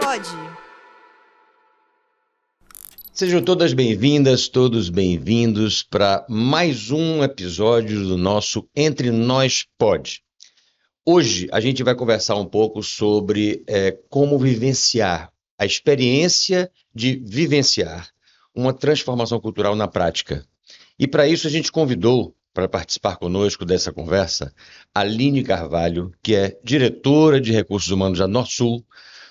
pode. Sejam todas bem-vindas, todos bem-vindos para mais um episódio do nosso Entre Nós Pode. Hoje a gente vai conversar um pouco sobre é, como vivenciar a experiência de vivenciar uma transformação cultural na prática. E para isso a gente convidou para participar conosco dessa conversa, Aline Carvalho, que é diretora de recursos humanos da Norsul,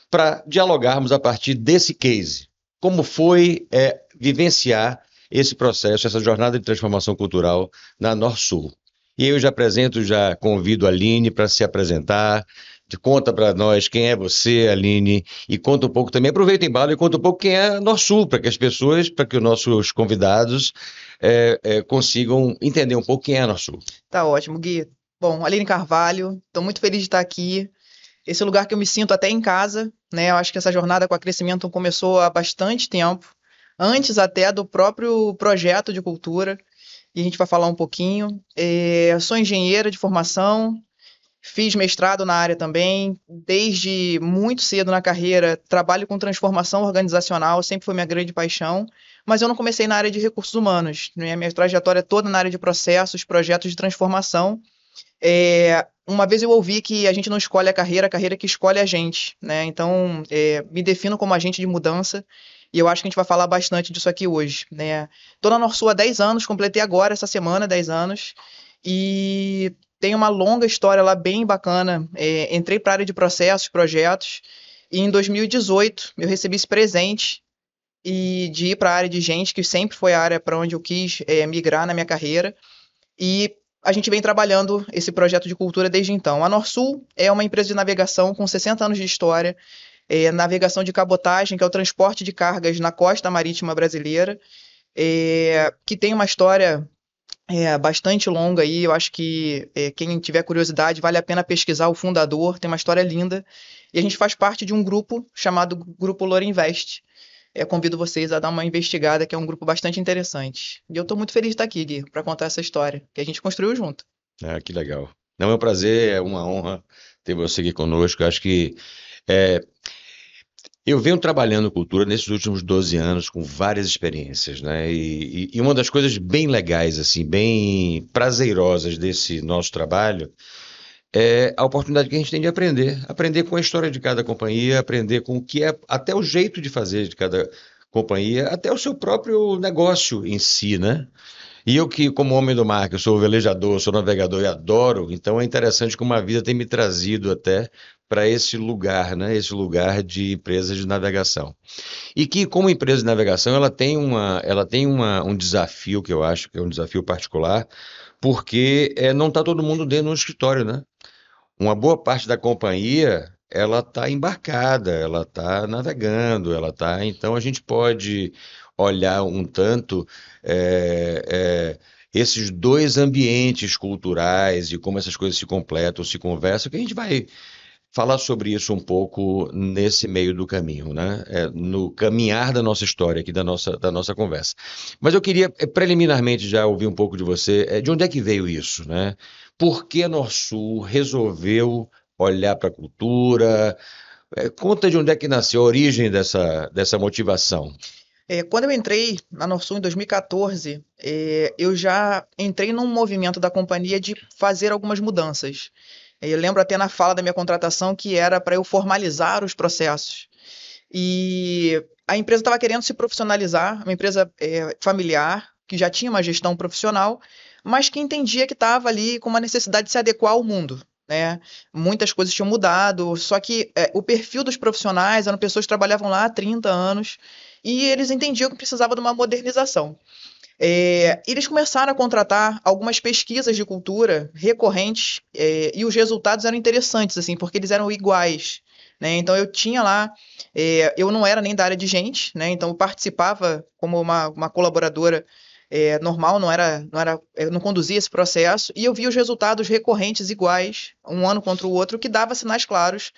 para dialogarmos a partir desse case. Como foi é, vivenciar esse processo, essa jornada de transformação cultural na Sul? E eu já apresento, já convido a Aline para se apresentar. Conta para nós quem é você, Aline, e conta um pouco também, aproveita em bala e conta um pouco quem é a Sul, para que as pessoas, para que os nossos convidados é, é, consigam entender um pouco quem é a Sul. Tá ótimo, Gui. Bom, Aline Carvalho, estou muito feliz de estar aqui esse é lugar que eu me sinto até em casa, né? Eu acho que essa jornada com a Crescimento começou há bastante tempo, antes até do próprio projeto de cultura, e a gente vai falar um pouquinho. É, sou engenheira de formação, fiz mestrado na área também, desde muito cedo na carreira, trabalho com transformação organizacional, sempre foi minha grande paixão, mas eu não comecei na área de recursos humanos, né? minha trajetória é toda na área de processos, projetos de transformação. É, uma vez eu ouvi que a gente não escolhe a carreira, a carreira é que escolhe a gente, né? Então, é, me defino como agente de mudança e eu acho que a gente vai falar bastante disso aqui hoje, né? Tô na Norsul há 10 anos, completei agora, essa semana, 10 anos, e tem uma longa história lá bem bacana. É, entrei para a área de processos, projetos, e em 2018 eu recebi esse presente e de ir para a área de gente, que sempre foi a área para onde eu quis é, migrar na minha carreira. E a gente vem trabalhando esse projeto de cultura desde então. A Norsul é uma empresa de navegação com 60 anos de história, é, navegação de cabotagem, que é o transporte de cargas na costa marítima brasileira, é, que tem uma história é, bastante longa aí. Eu acho que é, quem tiver curiosidade vale a pena pesquisar o fundador, tem uma história linda. E a gente faz parte de um grupo chamado Grupo Lorinvest, Invest, é, convido vocês a dar uma investigada, que é um grupo bastante interessante. E eu estou muito feliz de estar aqui, Gui, para contar essa história que a gente construiu junto. Ah, que legal. Não, é um prazer, é uma honra ter você aqui conosco. acho que é, eu venho trabalhando cultura nesses últimos 12 anos com várias experiências, né? E, e, uma das coisas bem legais, assim, bem prazerosas desse nosso trabalho é a oportunidade que a gente tem de aprender. Aprender com a história de cada companhia, aprender com o que é, até o jeito de fazer de cada companhia, até o seu próprio negócio em si, né? E eu que, como homem do mar, que sou velejador, sou navegador e adoro, então é interessante como a vida tem me trazido até para esse lugar, né? Esse lugar de empresa de navegação. E que, como empresa de navegação, ela tem, uma, ela tem uma, um desafio que eu acho que é um desafio particular, porque é, não está todo mundo dentro de um escritório, né? uma boa parte da companhia ela está embarcada, ela está navegando, ela está. Então a gente pode olhar um tanto é, é, esses dois ambientes culturais e como essas coisas se completam, se conversam, que a gente vai falar sobre isso um pouco nesse meio do caminho, né? É, no caminhar da nossa história aqui, da nossa, da nossa conversa. Mas eu queria é, preliminarmente já ouvir um pouco de você, é, de onde é que veio isso, né? Porque a Norsul resolveu olhar para a cultura? É, conta de onde é que nasceu a origem dessa, dessa motivação. É, quando eu entrei na Norsul em 2014, é, eu já entrei num movimento da companhia de fazer algumas mudanças. É, eu lembro até na fala da minha contratação que era para eu formalizar os processos. E a empresa estava querendo se profissionalizar, uma empresa é, familiar, que já tinha uma gestão profissional, mas que entendia que estava ali com uma necessidade de se adequar ao mundo. Né? Muitas coisas tinham mudado, só que é, o perfil dos profissionais eram pessoas que trabalhavam lá há 30 anos e eles entendiam que precisava de uma modernização. É, eles começaram a contratar algumas pesquisas de cultura recorrentes é, e os resultados eram interessantes, assim, porque eles eram iguais. Né? Então eu tinha lá, é, eu não era nem da área de gente, né? então eu participava como uma, uma colaboradora é, normal, não era, não era, é, não conduzia esse processo, e eu vi os resultados recorrentes iguais, um ano contra o outro, que dava sinais claros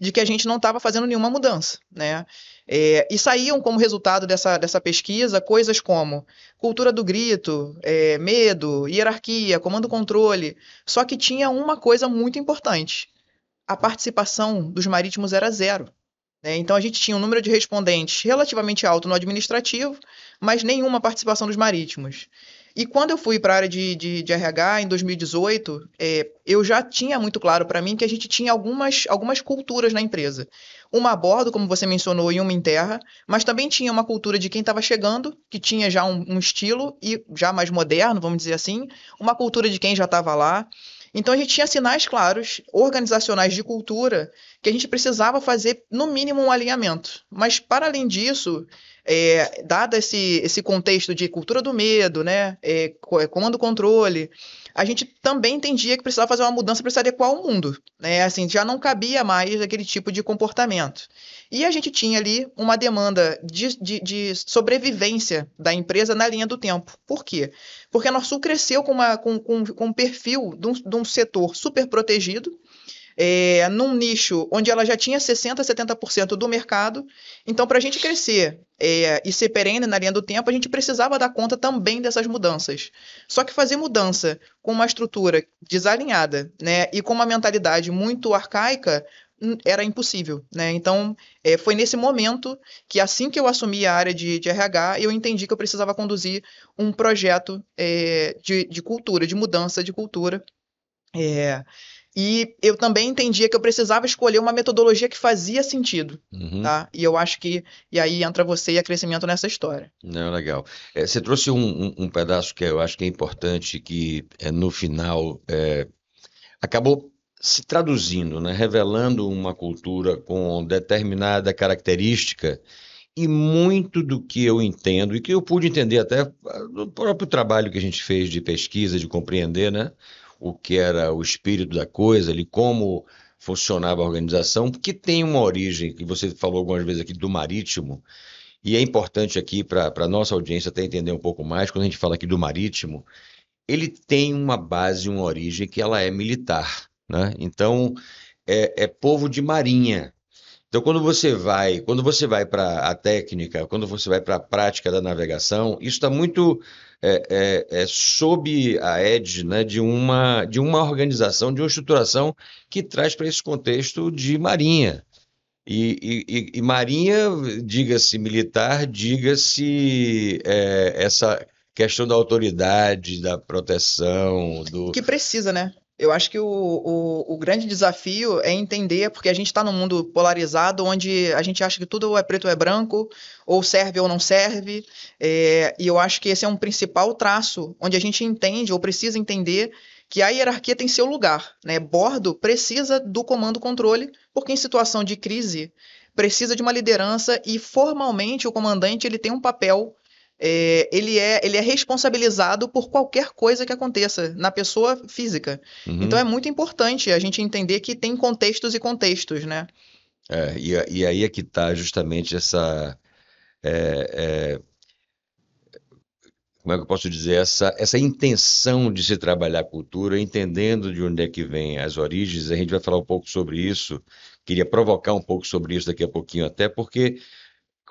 de que a gente não estava fazendo nenhuma mudança, né? É, e saíam como resultado dessa, dessa pesquisa coisas como cultura do grito, é, medo, hierarquia, comando-controle. Só que tinha uma coisa muito importante: a participação dos marítimos era zero. Né? Então a gente tinha um número de respondentes relativamente alto no administrativo, mas nenhuma participação dos marítimos. E quando eu fui para a área de, de, de, RH em 2018, é, eu já tinha muito claro para mim que a gente tinha algumas, algumas culturas na empresa. Uma a bordo, como você mencionou, e uma em terra, mas também tinha uma cultura de quem estava chegando, que tinha já um, um estilo, e já mais moderno, vamos dizer assim, uma cultura de quem já estava lá. Então a gente tinha sinais claros, organizacionais de cultura, que a gente precisava fazer, no mínimo, um alinhamento. Mas, para além disso, é, dado esse, esse contexto de cultura do medo, né, é, comando-controle, a gente também entendia que precisava fazer uma mudança para se adequar ao mundo. Né? Assim, já não cabia mais aquele tipo de comportamento. E a gente tinha ali uma demanda de, de, de sobrevivência da empresa na linha do tempo. Por quê? Porque a Norsul cresceu com, uma, com, com, com um perfil de um, de um setor super protegido, é, num nicho onde ela já tinha 60%, 70% do mercado. Então, para a gente crescer é, e ser perene na linha do tempo, a gente precisava dar conta também dessas mudanças. Só que fazer mudança com uma estrutura desalinhada né, e com uma mentalidade muito arcaica hum, era impossível, né? Então, é, foi nesse momento que, assim que eu assumi a área de, de RH, eu entendi que eu precisava conduzir um projeto é, de, de cultura, de mudança de cultura. É, e eu também entendia que eu precisava escolher uma metodologia que fazia sentido, uhum. tá? E eu acho que e aí entra você e a crescimento nessa história. Não, legal. É, você trouxe um, um, um, pedaço que eu acho que é importante, que é, no final é, acabou se traduzindo, né? revelando uma cultura com determinada característica e muito do que eu entendo e que eu pude entender até ah, do próprio trabalho que a gente fez de pesquisa, de compreender, né? o que era o espírito da coisa, ali como funcionava a organização, que tem uma origem, que você falou algumas vezes aqui, do marítimo, e é importante aqui para a nossa audiência até entender um pouco mais, quando a gente fala aqui do marítimo, ele tem uma base, uma origem que ela é militar. Né? Então, é, é povo de marinha, então, quando você vai, quando você vai para a técnica, quando você vai para a prática da navegação, isso está muito é, é, é, sob a edge né, de, uma, de uma organização, de uma estruturação que traz para esse contexto de marinha. E, e, e marinha, diga-se militar, diga-se é, essa questão da autoridade, da proteção, do... Que precisa, né? Eu acho que o, o, o, grande desafio é entender, porque a gente está num mundo polarizado, onde a gente acha que tudo é preto ou é branco, ou serve ou não serve, é, e eu acho que esse é um principal traço, onde a gente entende ou precisa entender que a hierarquia tem seu lugar. Né? Bordo precisa do comando-controle, porque em situação de crise precisa de uma liderança e formalmente o comandante ele tem um papel é, ele, é, ele é responsabilizado por qualquer coisa que aconteça na pessoa física. Uhum. Então é muito importante a gente entender que tem contextos e contextos, né? É, e, e aí é que está justamente essa. É, é, como é que eu posso dizer? Essa, essa intenção de se trabalhar a cultura, entendendo de onde é que vem as origens, a gente vai falar um pouco sobre isso. Queria provocar um pouco sobre isso daqui a pouquinho, até porque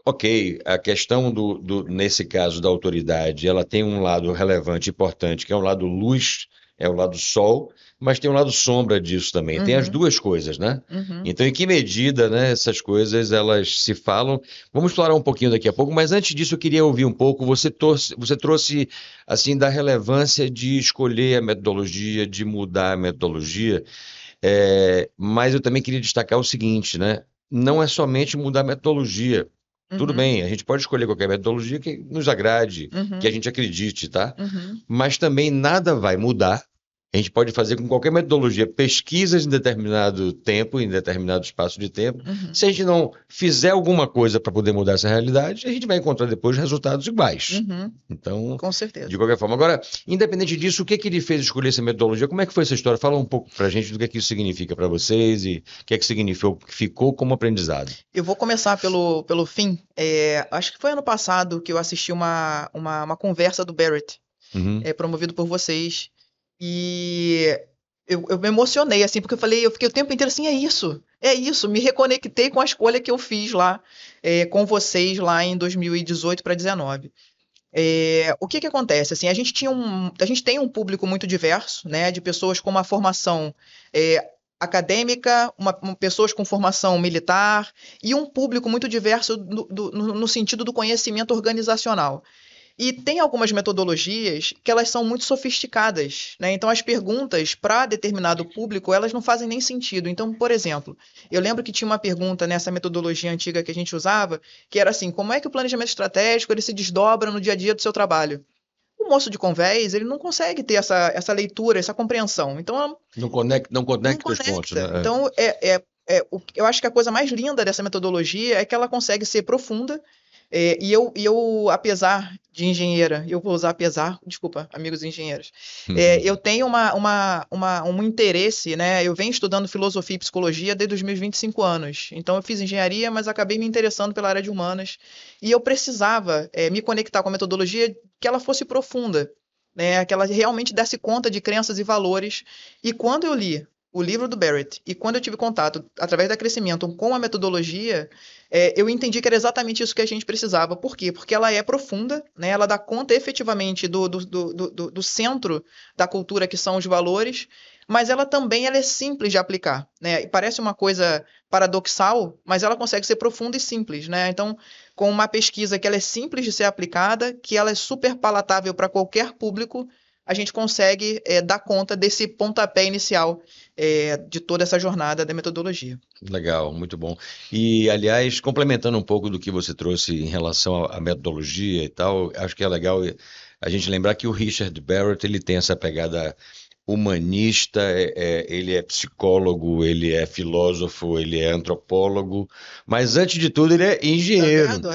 Ok, a questão do, do, nesse caso da autoridade, ela tem um lado relevante, importante, que é o lado luz, é o lado sol, mas tem um lado sombra disso também. Uhum. Tem as uhum. duas coisas, né? Uhum. Então, em que medida, né, essas coisas elas se falam? Vamos explorar um pouquinho daqui a pouco, mas antes disso eu queria ouvir um pouco. Você trouxe, você trouxe assim da relevância de escolher a metodologia, de mudar a metodologia. É, mas eu também queria destacar o seguinte, né? Não é somente mudar a metodologia, Uhum. Tudo bem, a gente pode escolher qualquer metodologia que nos agrade, uhum. que a gente acredite, tá? Uhum. Mas também nada vai mudar a gente pode fazer com qualquer metodologia pesquisas em determinado tempo, em determinado espaço de tempo. Uhum. Se a gente não fizer alguma coisa para poder mudar essa realidade, a gente vai encontrar depois resultados iguais. Uhum. Então, com certeza. De qualquer forma. Agora, independente disso, o que, que ele fez escolher essa metodologia? Como é que foi essa história? Fala um pouco para a gente do que, é que isso significa para vocês e o que é que ficou como aprendizado. Eu vou começar pelo, pelo fim. É, acho que foi ano passado que eu assisti uma, uma, uma conversa do Barrett, uhum. é, promovido por vocês, e eu, eu me emocionei, assim, porque eu falei, eu fiquei o tempo inteiro assim, é isso, é isso, me reconectei com a escolha que eu fiz lá é, com vocês lá em 2018 para 2019. É, o que, que acontece? Assim, a gente tinha um, a gente tem um público muito diverso, né, de pessoas com uma formação é, acadêmica, uma, pessoas com formação militar e um público muito diverso do, do, no, no sentido do conhecimento organizacional. E tem algumas metodologias que elas são muito sofisticadas, né? Então as perguntas para determinado público, elas não fazem nem sentido. Então, por exemplo, eu lembro que tinha uma pergunta nessa metodologia antiga que a gente usava, que era assim: como é que o planejamento estratégico ele se desdobra no dia a dia do seu trabalho? O moço de convés, ele não consegue ter essa, essa leitura, essa compreensão. Então, é não conecta, não conecta, não conecta. os pontos, né? É. Então, é, é, é, eu acho que a coisa mais linda dessa metodologia é que ela consegue ser profunda é, e, eu, e eu, apesar de engenheira, eu vou usar apesar, desculpa, amigos engenheiros, é, uhum. é, eu tenho uma, uma, uma, um interesse, né? Eu venho estudando filosofia e psicologia desde os meus 25 anos. Então, eu fiz engenharia, mas acabei me interessando pela área de humanas. E eu precisava é, me conectar com a metodologia que ela fosse profunda. Né, que ela realmente desse conta de crenças e valores. E quando eu li o livro do Barrett, e quando eu tive contato através da Crescimento com a metodologia, é, eu entendi que era exatamente isso que a gente precisava. Por quê? Porque ela é profunda, né? ela dá conta efetivamente do, do, do, do, do centro da cultura, que são os valores, mas ela também ela é simples de aplicar. Né? E parece uma coisa paradoxal, mas ela consegue ser profunda e simples. Né? Então, com uma pesquisa que ela é simples de ser aplicada, que ela é super palatável para qualquer público, a gente consegue é, dar conta desse pontapé inicial é, de toda essa jornada da metodologia. Legal, muito bom. E, aliás, complementando um pouco do que você trouxe em relação à metodologia e tal, acho que é legal eh, a gente lembrar que o Richard Barrett ele tem essa pegada humanista, é, é, ele é psicólogo, ele é filósofo, ele é antropólogo, mas antes de tudo ele é engenheiro. Tá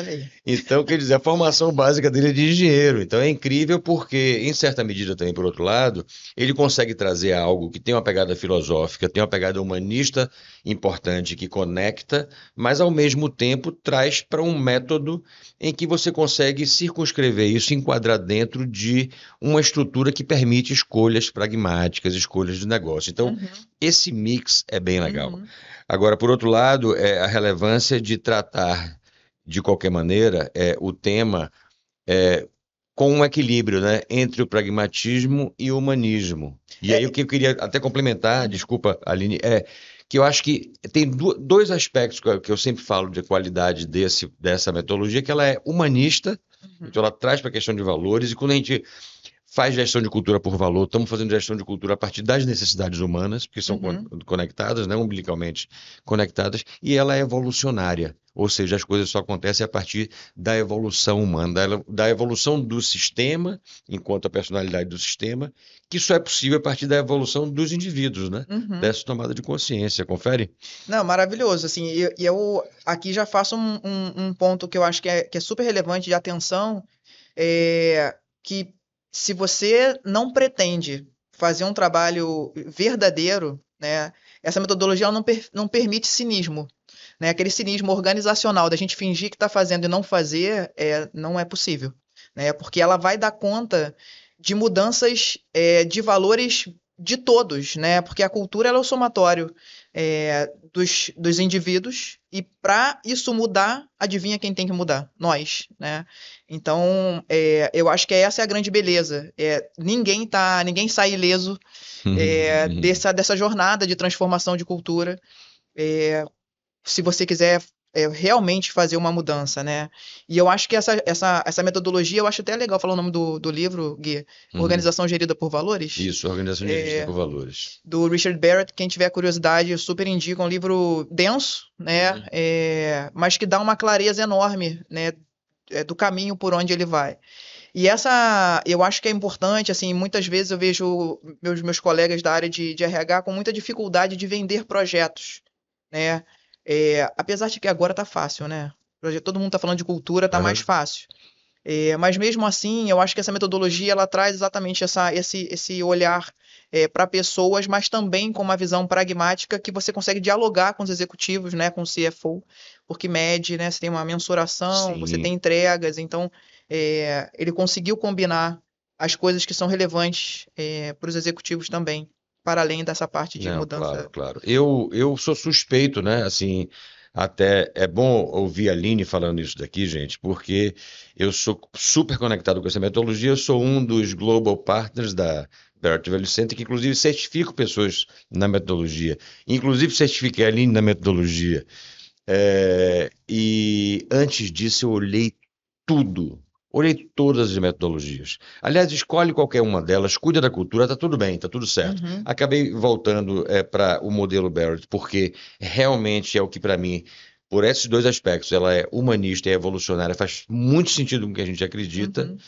então, quer dizer, a formação básica dele é de engenheiro. Então é incrível porque, em certa medida também, por outro lado, ele consegue trazer algo que tem uma pegada filosófica, tem uma pegada humanista importante que conecta, mas ao mesmo tempo traz para um método em que você consegue circunscrever isso, enquadrar dentro de uma estrutura que permite escolhas pragmáticas táticas, escolhas de negócio. Então, uhum. esse mix é bem legal. Uhum. Agora, por outro lado, é a relevância de tratar, de qualquer maneira, é, o tema é, com um equilíbrio né, entre o pragmatismo e o humanismo. E é. aí o que eu queria até complementar, uhum. desculpa, Aline, é que eu acho que tem dois aspectos que eu, que eu sempre falo de qualidade desse, dessa metodologia, que ela é humanista, uhum. então ela traz para a questão de valores, e quando a gente faz gestão de cultura por valor, estamos fazendo gestão de cultura a partir das necessidades humanas, que são uhum. conectadas, né, umbilicalmente conectadas, e ela é evolucionária, ou seja, as coisas só acontecem a partir da evolução humana, da, da evolução do sistema, enquanto a personalidade do sistema, que só é possível a partir da evolução dos indivíduos, né? Uhum. Dessa tomada de consciência, confere? Não, maravilhoso, assim, e eu, eu, aqui já faço um, um, um, ponto que eu acho que é, que é super relevante de atenção, é, que se você não pretende fazer um trabalho verdadeiro, né, essa metodologia não, per, não permite cinismo. Né? Aquele cinismo organizacional da gente fingir que está fazendo e não fazer é, não é possível. Né? Porque ela vai dar conta de mudanças é, de valores de todos, né? Porque a cultura é o somatório é, dos, dos indivíduos e para isso mudar, adivinha quem tem que mudar? Nós, né? Então, é, eu acho que essa é a grande beleza. É, ninguém tá, ninguém sai ileso uhum. é, dessa, dessa jornada de transformação de cultura. É, se você quiser é, realmente fazer uma mudança, né? E eu acho que essa, essa, essa metodologia, eu acho até legal falar o nome do, do livro, Gui, uhum. Organização Gerida por Valores. Isso, Organização é, Gerida por Valores. Do Richard Barrett, quem tiver curiosidade, eu super indico, é um livro denso, né? Uhum. É, mas que dá uma clareza enorme, né? É, do caminho por onde ele vai. E essa, eu acho que é importante, assim, muitas vezes eu vejo meus, meus colegas da área de, de RH com muita dificuldade de vender projetos, né? É, apesar de que agora tá fácil, né? Todo mundo tá falando de cultura, tá uhum. mais fácil. É, mas mesmo assim, eu acho que essa metodologia ela traz exatamente essa, esse, esse olhar é, para pessoas, mas também com uma visão pragmática que você consegue dialogar com os executivos, né, com o CFO, porque mede, né, você tem uma mensuração, Sim. você tem entregas, então é, ele conseguiu combinar as coisas que são relevantes é, para os executivos também para além dessa parte de Não, mudança. Claro, claro. Eu, eu sou suspeito, né? Assim, até é bom ouvir a Aline falando isso daqui, gente, porque eu sou super conectado com essa metodologia, eu sou um dos global partners da Berto Center, que inclusive certifico pessoas na metodologia. Inclusive certifiquei a Aline na metodologia. É, e antes disso eu olhei tudo, Olhei todas as metodologias. Aliás, escolhe qualquer uma delas, cuida da cultura, está tudo bem, está tudo certo. Uhum. Acabei voltando é, para o modelo Barrett, porque realmente é o que, para mim, por esses dois aspectos, ela é humanista e é evolucionária, faz muito sentido com o que a gente acredita. Uhum.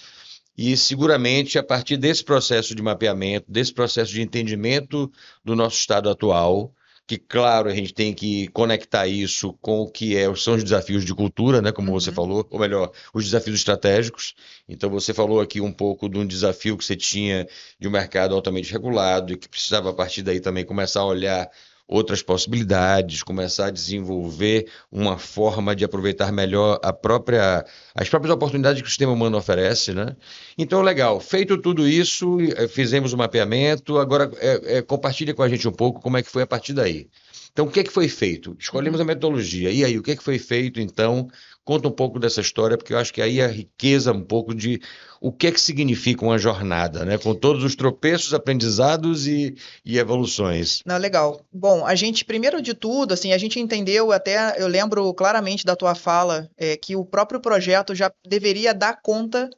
E seguramente, a partir desse processo de mapeamento, desse processo de entendimento do nosso estado atual, que claro, a gente tem que conectar isso com o que é, são os desafios de cultura, né, como uhum. você falou, ou melhor, os desafios estratégicos. Então você falou aqui um pouco de um desafio que você tinha de um mercado altamente regulado e que precisava a partir daí também começar a olhar outras possibilidades, começar a desenvolver uma forma de aproveitar melhor a própria, as próprias oportunidades que o sistema humano oferece. Né? Então, legal, feito tudo isso, eh, fizemos o um mapeamento, agora é, é, compartilha com a gente um pouco como é que foi a partir daí. Então, o que, é que foi feito? Escolhemos uhum. a metodologia. E aí, o que, é que foi feito, então, Conta um pouco dessa história, porque eu acho que aí é a riqueza um pouco de o que é que significa uma jornada, né? Com todos os tropeços, aprendizados e, e evoluções. Não, legal. Bom, a gente, primeiro de tudo, assim, a gente entendeu até, eu lembro claramente da tua fala, é, que o próprio projeto já deveria dar conta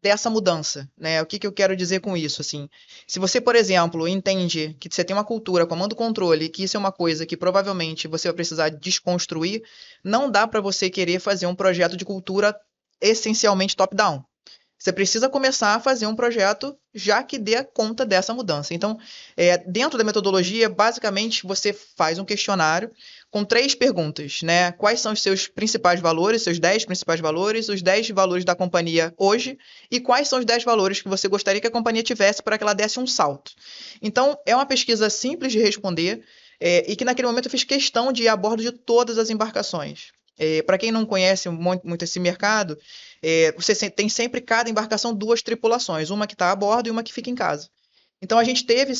dessa mudança, né? O que, que eu quero dizer com isso, assim? Se você, por exemplo, entende que você tem uma cultura comando-controle, que isso é uma coisa que provavelmente você vai precisar desconstruir, não dá para você querer fazer um projeto de cultura essencialmente top-down. Você precisa começar a fazer um projeto já que dê conta dessa mudança. Então, é, dentro da metodologia, basicamente você faz um questionário com três perguntas, né? Quais são os seus principais valores, seus 10 principais valores, os 10 valores da companhia hoje e quais são os 10 valores que você gostaria que a companhia tivesse para que ela desse um salto. Então, é uma pesquisa simples de responder é, e que naquele momento eu fiz questão de ir a bordo de todas as embarcações. É, para quem não conhece muito esse mercado, é, você tem sempre cada embarcação duas tripulações, uma que está a bordo e uma que fica em casa. Então a gente teve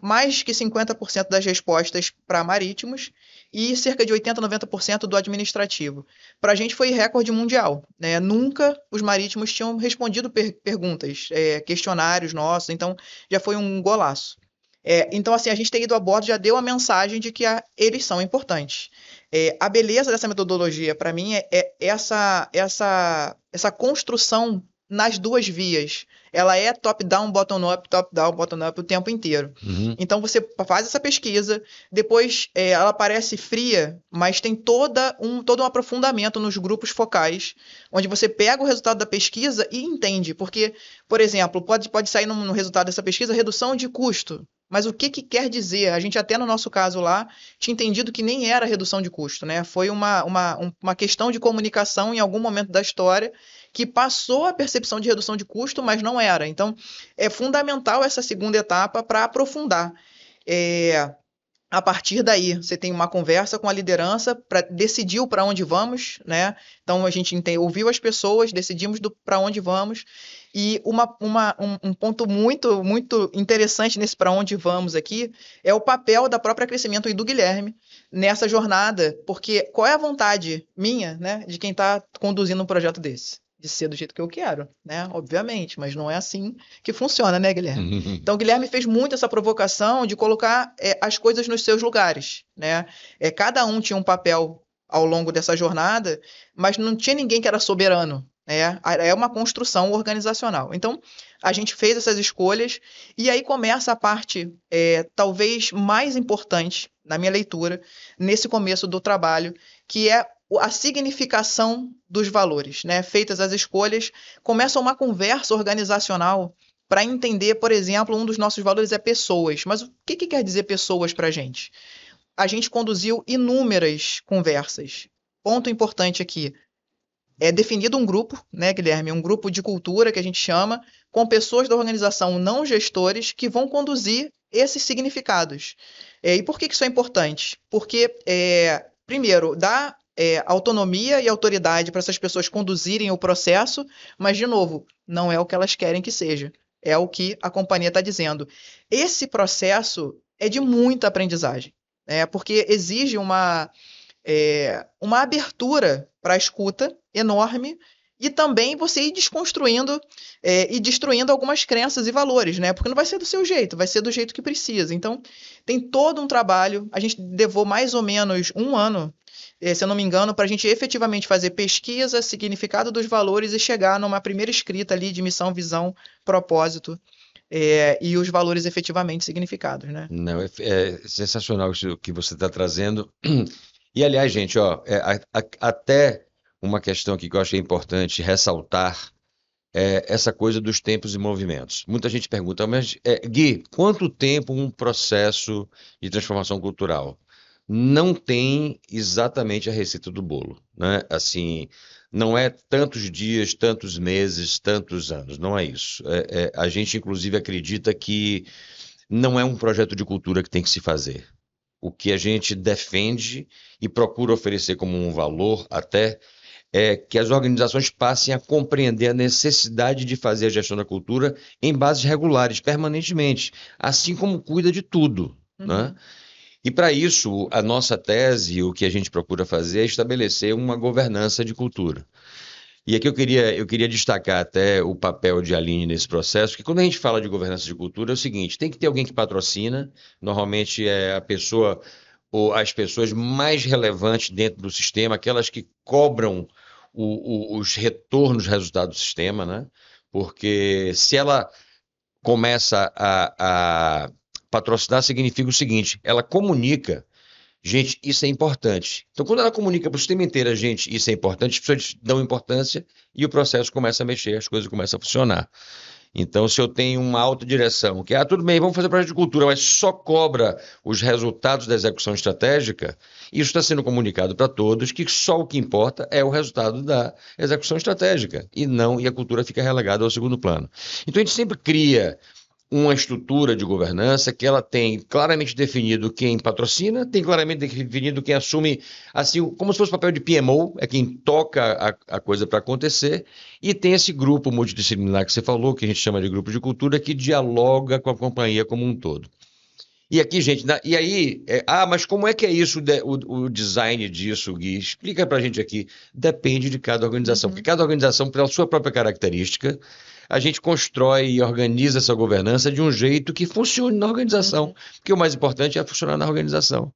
mais que 50% das respostas para marítimos e cerca de 80, 90% do administrativo. Para a gente foi recorde mundial. Né? Nunca os marítimos tinham respondido per perguntas, é, questionários nossos, então já foi um golaço. É, então, assim, a gente ter ido a bordo já deu a mensagem de que a, eles são importantes. É, a beleza dessa metodologia, para mim, é, é essa, essa, essa construção nas duas vias. Ela é top-down, bottom-up, top-down, bottom-up o tempo inteiro. Uhum. Então você faz essa pesquisa, depois é, ela parece fria, mas tem toda um, todo um aprofundamento nos grupos focais, onde você pega o resultado da pesquisa e entende. Porque, por exemplo, pode, pode sair no, no resultado dessa pesquisa redução de custo mas o que, que quer dizer? A gente até no nosso caso lá tinha entendido que nem era redução de custo, né? Foi uma, uma, uma questão de comunicação em algum momento da história que passou a percepção de redução de custo, mas não era. Então, é fundamental essa segunda etapa para aprofundar. É, a partir daí, você tem uma conversa com a liderança para decidir para onde vamos, né? Então a gente ouviu as pessoas, decidimos para onde vamos e uma, uma, um, um ponto muito, muito interessante nesse para onde vamos aqui é o papel da própria Crescimento e do Guilherme nessa jornada, porque qual é a vontade minha, né, de quem está conduzindo um projeto desse? de ser do jeito que eu quero, né? Obviamente, mas não é assim que funciona, né, Guilherme? Então, Guilherme fez muito essa provocação de colocar é, as coisas nos seus lugares, né? É, cada um tinha um papel ao longo dessa jornada, mas não tinha ninguém que era soberano, é, é uma construção organizacional. Então, a gente fez essas escolhas e aí começa a parte é, talvez mais importante, na minha leitura, nesse começo do trabalho, que é a significação dos valores. Né? Feitas as escolhas, começa uma conversa organizacional para entender, por exemplo, um dos nossos valores é pessoas. Mas o que, que quer dizer pessoas para a gente? A gente conduziu inúmeras conversas. Ponto importante aqui é definido um grupo, né, Guilherme, um grupo de cultura que a gente chama, com pessoas da organização não gestores que vão conduzir esses significados. É, e por que, isso é importante? Porque, é, primeiro, dá é, autonomia e autoridade para essas pessoas conduzirem o processo, mas, de novo, não é o que elas querem que seja. É o que a companhia está dizendo. Esse processo é de muita aprendizagem, é porque exige uma, é, uma abertura para a escuta enorme e também você ir desconstruindo é, e destruindo algumas crenças e valores, né? Porque não vai ser do seu jeito, vai ser do jeito que precisa. Então, tem todo um trabalho. A gente levou mais ou menos um ano, é, se eu não me engano, para a gente efetivamente fazer pesquisa, significado dos valores e chegar numa primeira escrita ali de missão, visão, propósito. É, e os valores efetivamente significados, né? Não, é, é sensacional o que você está trazendo. E aliás, gente, ó, é, a, a, até uma questão aqui que eu achei importante ressaltar é essa coisa dos tempos e movimentos. Muita gente pergunta, mas é, Gui, quanto tempo um processo de transformação cultural? Não tem exatamente a receita do bolo, né? Assim, não é tantos dias, tantos meses, tantos anos, não é isso. É, é, a gente, inclusive, acredita que não é um projeto de cultura que tem que se fazer. O que a gente defende e procura oferecer como um valor até é, que as organizações passem a compreender a necessidade de fazer a gestão da cultura em bases regulares, permanentemente, assim como cuida de tudo. Uhum. Né? E para isso, a nossa tese, o que a gente procura fazer é estabelecer uma governança de cultura. E aqui eu queria, eu queria destacar até o papel de Aline nesse processo, que quando a gente fala de governança de cultura é o seguinte: tem que ter alguém que patrocina, normalmente é a pessoa ou as pessoas mais relevantes dentro do sistema, aquelas que cobram o, o, os retornos resultados do sistema, né? Porque se ela começa a, a patrocinar, significa o seguinte: ela comunica Gente, isso é importante. Então, quando ela comunica para o sistema inteiro, gente, isso é importante, as pessoas dão importância e o processo começa a mexer, as coisas começam a funcionar. Então, se eu tenho uma autodireção, que, ah, tudo bem, vamos fazer projeto de cultura, mas só cobra os resultados da execução estratégica, isso está sendo comunicado para todos que só o que importa é o resultado da execução estratégica, e não, e a cultura fica relegada ao segundo plano. Então, a gente sempre cria uma estrutura de governança que ela tem claramente definido quem patrocina, tem claramente definido quem assume, assim, como se fosse o papel de PMO, é quem toca a, a coisa para acontecer, e tem esse grupo multidisciplinar que você falou, que a gente chama de grupo de cultura, que dialoga com a companhia como um todo. E aqui, gente, na, e aí, é, ah, mas como é que é isso, de, o, o, design disso, Gui? Explica para a gente aqui. Depende de cada organização, uhum. porque cada organização, pela sua própria característica, a gente constrói e organiza essa governança de um jeito que funcione na organização, uhum. porque o mais importante é funcionar na organização.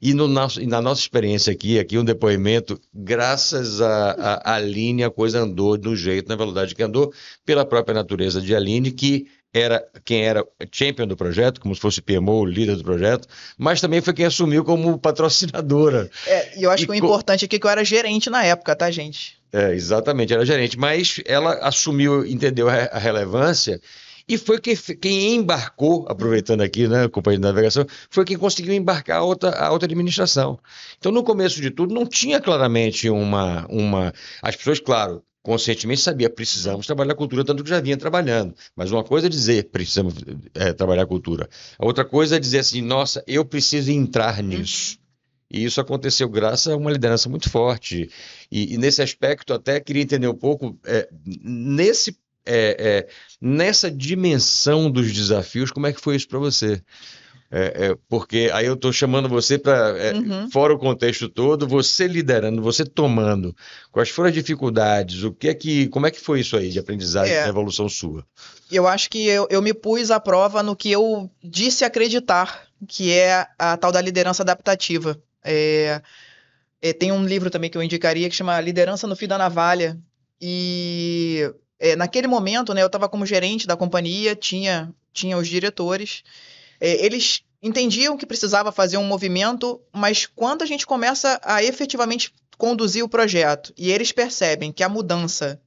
E, no nosso, e na nossa experiência aqui, aqui um depoimento, graças a, a, Aline, a coisa andou do jeito, na velocidade que andou, pela própria natureza de Aline, que era quem era champion do projeto, como se fosse PMO, líder do projeto, mas também foi quem assumiu como patrocinadora. É, e eu acho e que o importante aqui é que eu era gerente na época, tá, gente? É, exatamente, era gerente, mas ela assumiu, entendeu a relevância e foi que, quem embarcou, aproveitando aqui, né, companhia de navegação, foi quem conseguiu embarcar a alta, a outra administração. Então, no começo de tudo, não tinha claramente uma, uma. As pessoas, claro, conscientemente sabia, precisamos trabalhar a cultura, tanto que já vinha trabalhando. Mas uma coisa é dizer, precisamos é, trabalhar a cultura. A outra coisa é dizer assim, nossa, eu preciso entrar uhum. nisso. Uhum. E isso aconteceu graças a uma liderança muito forte. E, e nesse aspecto, até queria entender um pouco, é, nesse é, é, nessa dimensão dos desafios, como é que foi isso para você? É, é, porque aí eu estou chamando você para, é, uhum. fora o contexto todo, você liderando, você tomando. Quais foram as dificuldades? O que é que, como é que foi isso aí de aprendizagem, é. de evolução sua? Eu acho que eu, eu me pus à prova no que eu disse acreditar, que é a tal da liderança adaptativa. É, é, tem um livro também que eu indicaria que chama Liderança no Fim da Navalha. E é, naquele momento, né, eu estava como gerente da companhia, tinha, tinha os diretores. É, eles entendiam que precisava fazer um movimento, mas quando a gente começa a efetivamente conduzir o projeto e eles percebem que a mudança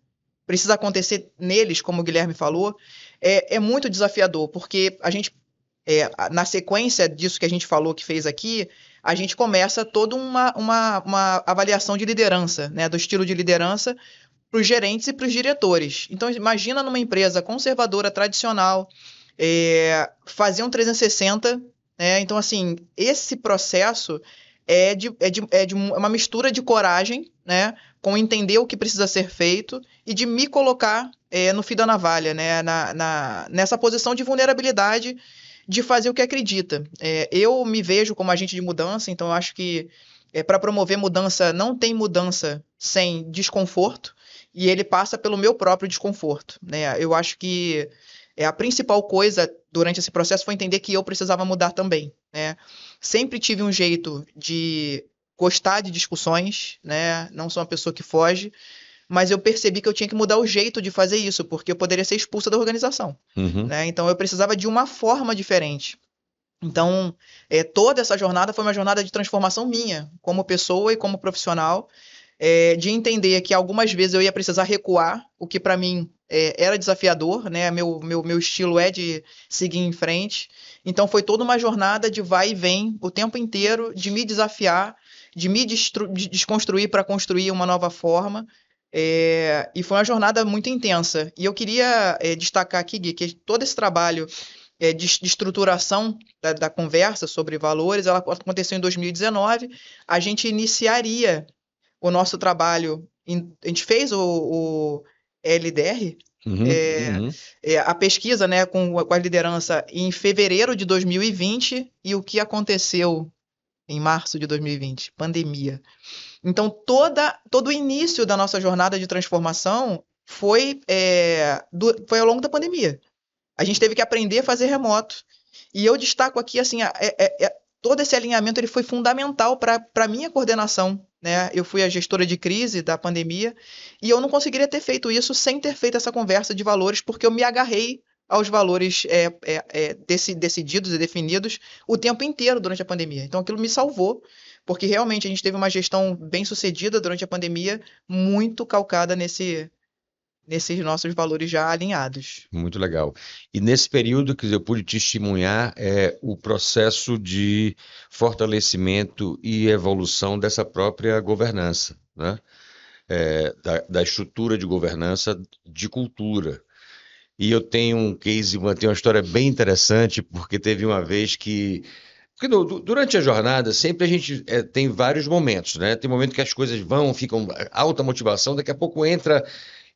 precisa acontecer neles, como o Guilherme falou, é, é muito desafiador, porque a gente, é, na sequência disso que a gente falou que fez aqui, a gente começa toda uma, uma, uma avaliação de liderança, né, do estilo de liderança para os gerentes e para os diretores. Então, imagina numa empresa conservadora, tradicional, é, um 360. Né? Então, assim, esse processo é de, é, de, é de uma mistura de coragem, né? Com entender o que precisa ser feito e de me colocar é, no fio da navalha, né? Na, na, nessa posição de vulnerabilidade de fazer o que acredita. É, eu me vejo como agente de mudança, então eu acho que é, para promover mudança não tem mudança sem desconforto e ele passa pelo meu próprio desconforto, né? Eu acho que é, a principal coisa durante esse processo foi entender que eu precisava mudar também. Né? Sempre tive um jeito de gostar de discussões, né? não sou uma pessoa que foge, mas eu percebi que eu tinha que mudar o jeito de fazer isso, porque eu poderia ser expulsa da organização. Uhum. Né? Então eu precisava de uma forma diferente. Então, é, toda essa jornada foi uma jornada de transformação minha, como pessoa e como profissional é, de entender que algumas vezes eu ia precisar recuar, o que para mim é, era desafiador, né? Meu, meu, meu estilo é de seguir em frente. Então foi toda uma jornada de vai e vem o tempo inteiro, de me desafiar, de me de desconstruir para construir uma nova forma. É, e foi uma jornada muito intensa. E eu queria é, destacar aqui, Gui, que todo esse trabalho é, de, de, estruturação da, da conversa sobre valores, ela aconteceu em 2019. A gente iniciaria o nosso trabalho, a gente fez o, o LDR, Uhum, é, uhum. É, a pesquisa né, com, com, a liderança em fevereiro de 2020 e o que aconteceu em março de 2020, pandemia. Então, toda, todo o início da nossa jornada de transformação foi, é, do, foi ao longo da pandemia. A gente teve que aprender a fazer remoto. E eu destaco aqui, assim, a, a, é, a, é, é, todo esse alinhamento ele foi fundamental para a minha coordenação né? Eu fui a gestora de crise da pandemia e eu não conseguiria ter feito isso sem ter feito essa conversa de valores, porque eu me agarrei aos valores é, é, é, desse, decididos e definidos o tempo inteiro durante a pandemia. Então aquilo me salvou, porque realmente a gente teve uma gestão bem sucedida durante a pandemia, muito calcada nesse, nesses nossos valores já alinhados. Muito legal. E nesse período que eu pude testemunhar é o processo de fortalecimento e evolução dessa própria governança, né? É, da, da estrutura de governança de cultura. E eu tenho um case, uma, tenho uma história bem interessante, porque teve uma vez que porque durante a jornada sempre a gente é, tem vários momentos, né? Tem momento que as coisas vão, ficam alta motivação, daqui a pouco entra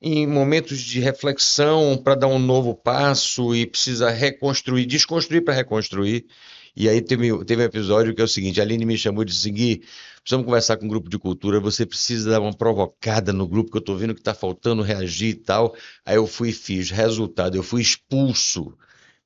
em momentos de reflexão para dar um novo passo e precisa reconstruir, desconstruir para reconstruir. E aí teve, teve um episódio que é o seguinte: a Aline me chamou de seguir, assim, precisamos conversar com um grupo de cultura, você precisa dar uma provocada no grupo, que eu estou vendo que está faltando reagir e tal. Aí eu fui e fiz, resultado, eu fui expulso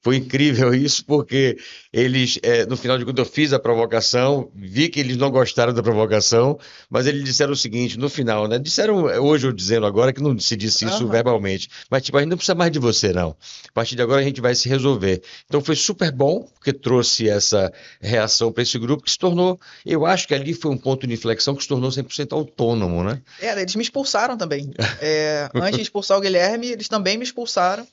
foi incrível isso, porque eles, é, no final de contas, eu fiz a provocação, vi que eles não gostaram da provocação, mas eles disseram o seguinte, no final, né? Disseram, é, hoje eu dizendo agora, que não se disse isso uhum. verbalmente, mas tipo, a gente não precisa mais de você, não. A partir de agora a gente vai se resolver. Então foi super bom, porque trouxe essa reação para esse grupo, que se tornou, eu acho que ali foi um ponto de inflexão que se tornou 100% autônomo, né? É, eles me expulsaram também. É, antes de expulsar o Guilherme, eles também me expulsaram.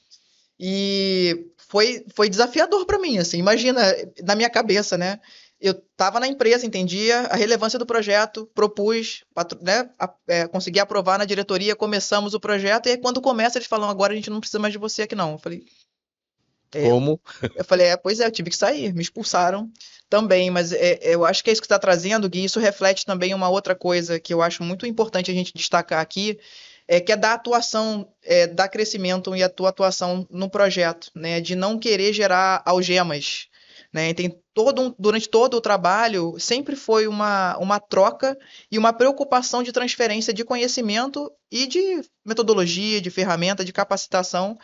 E foi, foi desafiador para mim, assim, imagina, na minha cabeça, né? Eu estava na empresa, entendia a relevância do projeto, propus, né, a, é, consegui aprovar na diretoria, começamos o projeto, e aí quando começa eles falam, agora a gente não precisa mais de você aqui não. Eu falei... É, Como? Eu falei, é, pois é, eu tive que sair, me expulsaram também, mas é, é eu acho que é isso que está trazendo, Gui, isso reflete também uma outra coisa que eu acho muito importante a gente destacar aqui, é, que é da atuação, é, da crescimento e a tua atuação no projeto, né? De não querer gerar algemas, né? Tem todo um, durante todo o trabalho sempre foi uma, uma troca e uma preocupação de transferência de conhecimento e de metodologia, de ferramenta, de capacitação.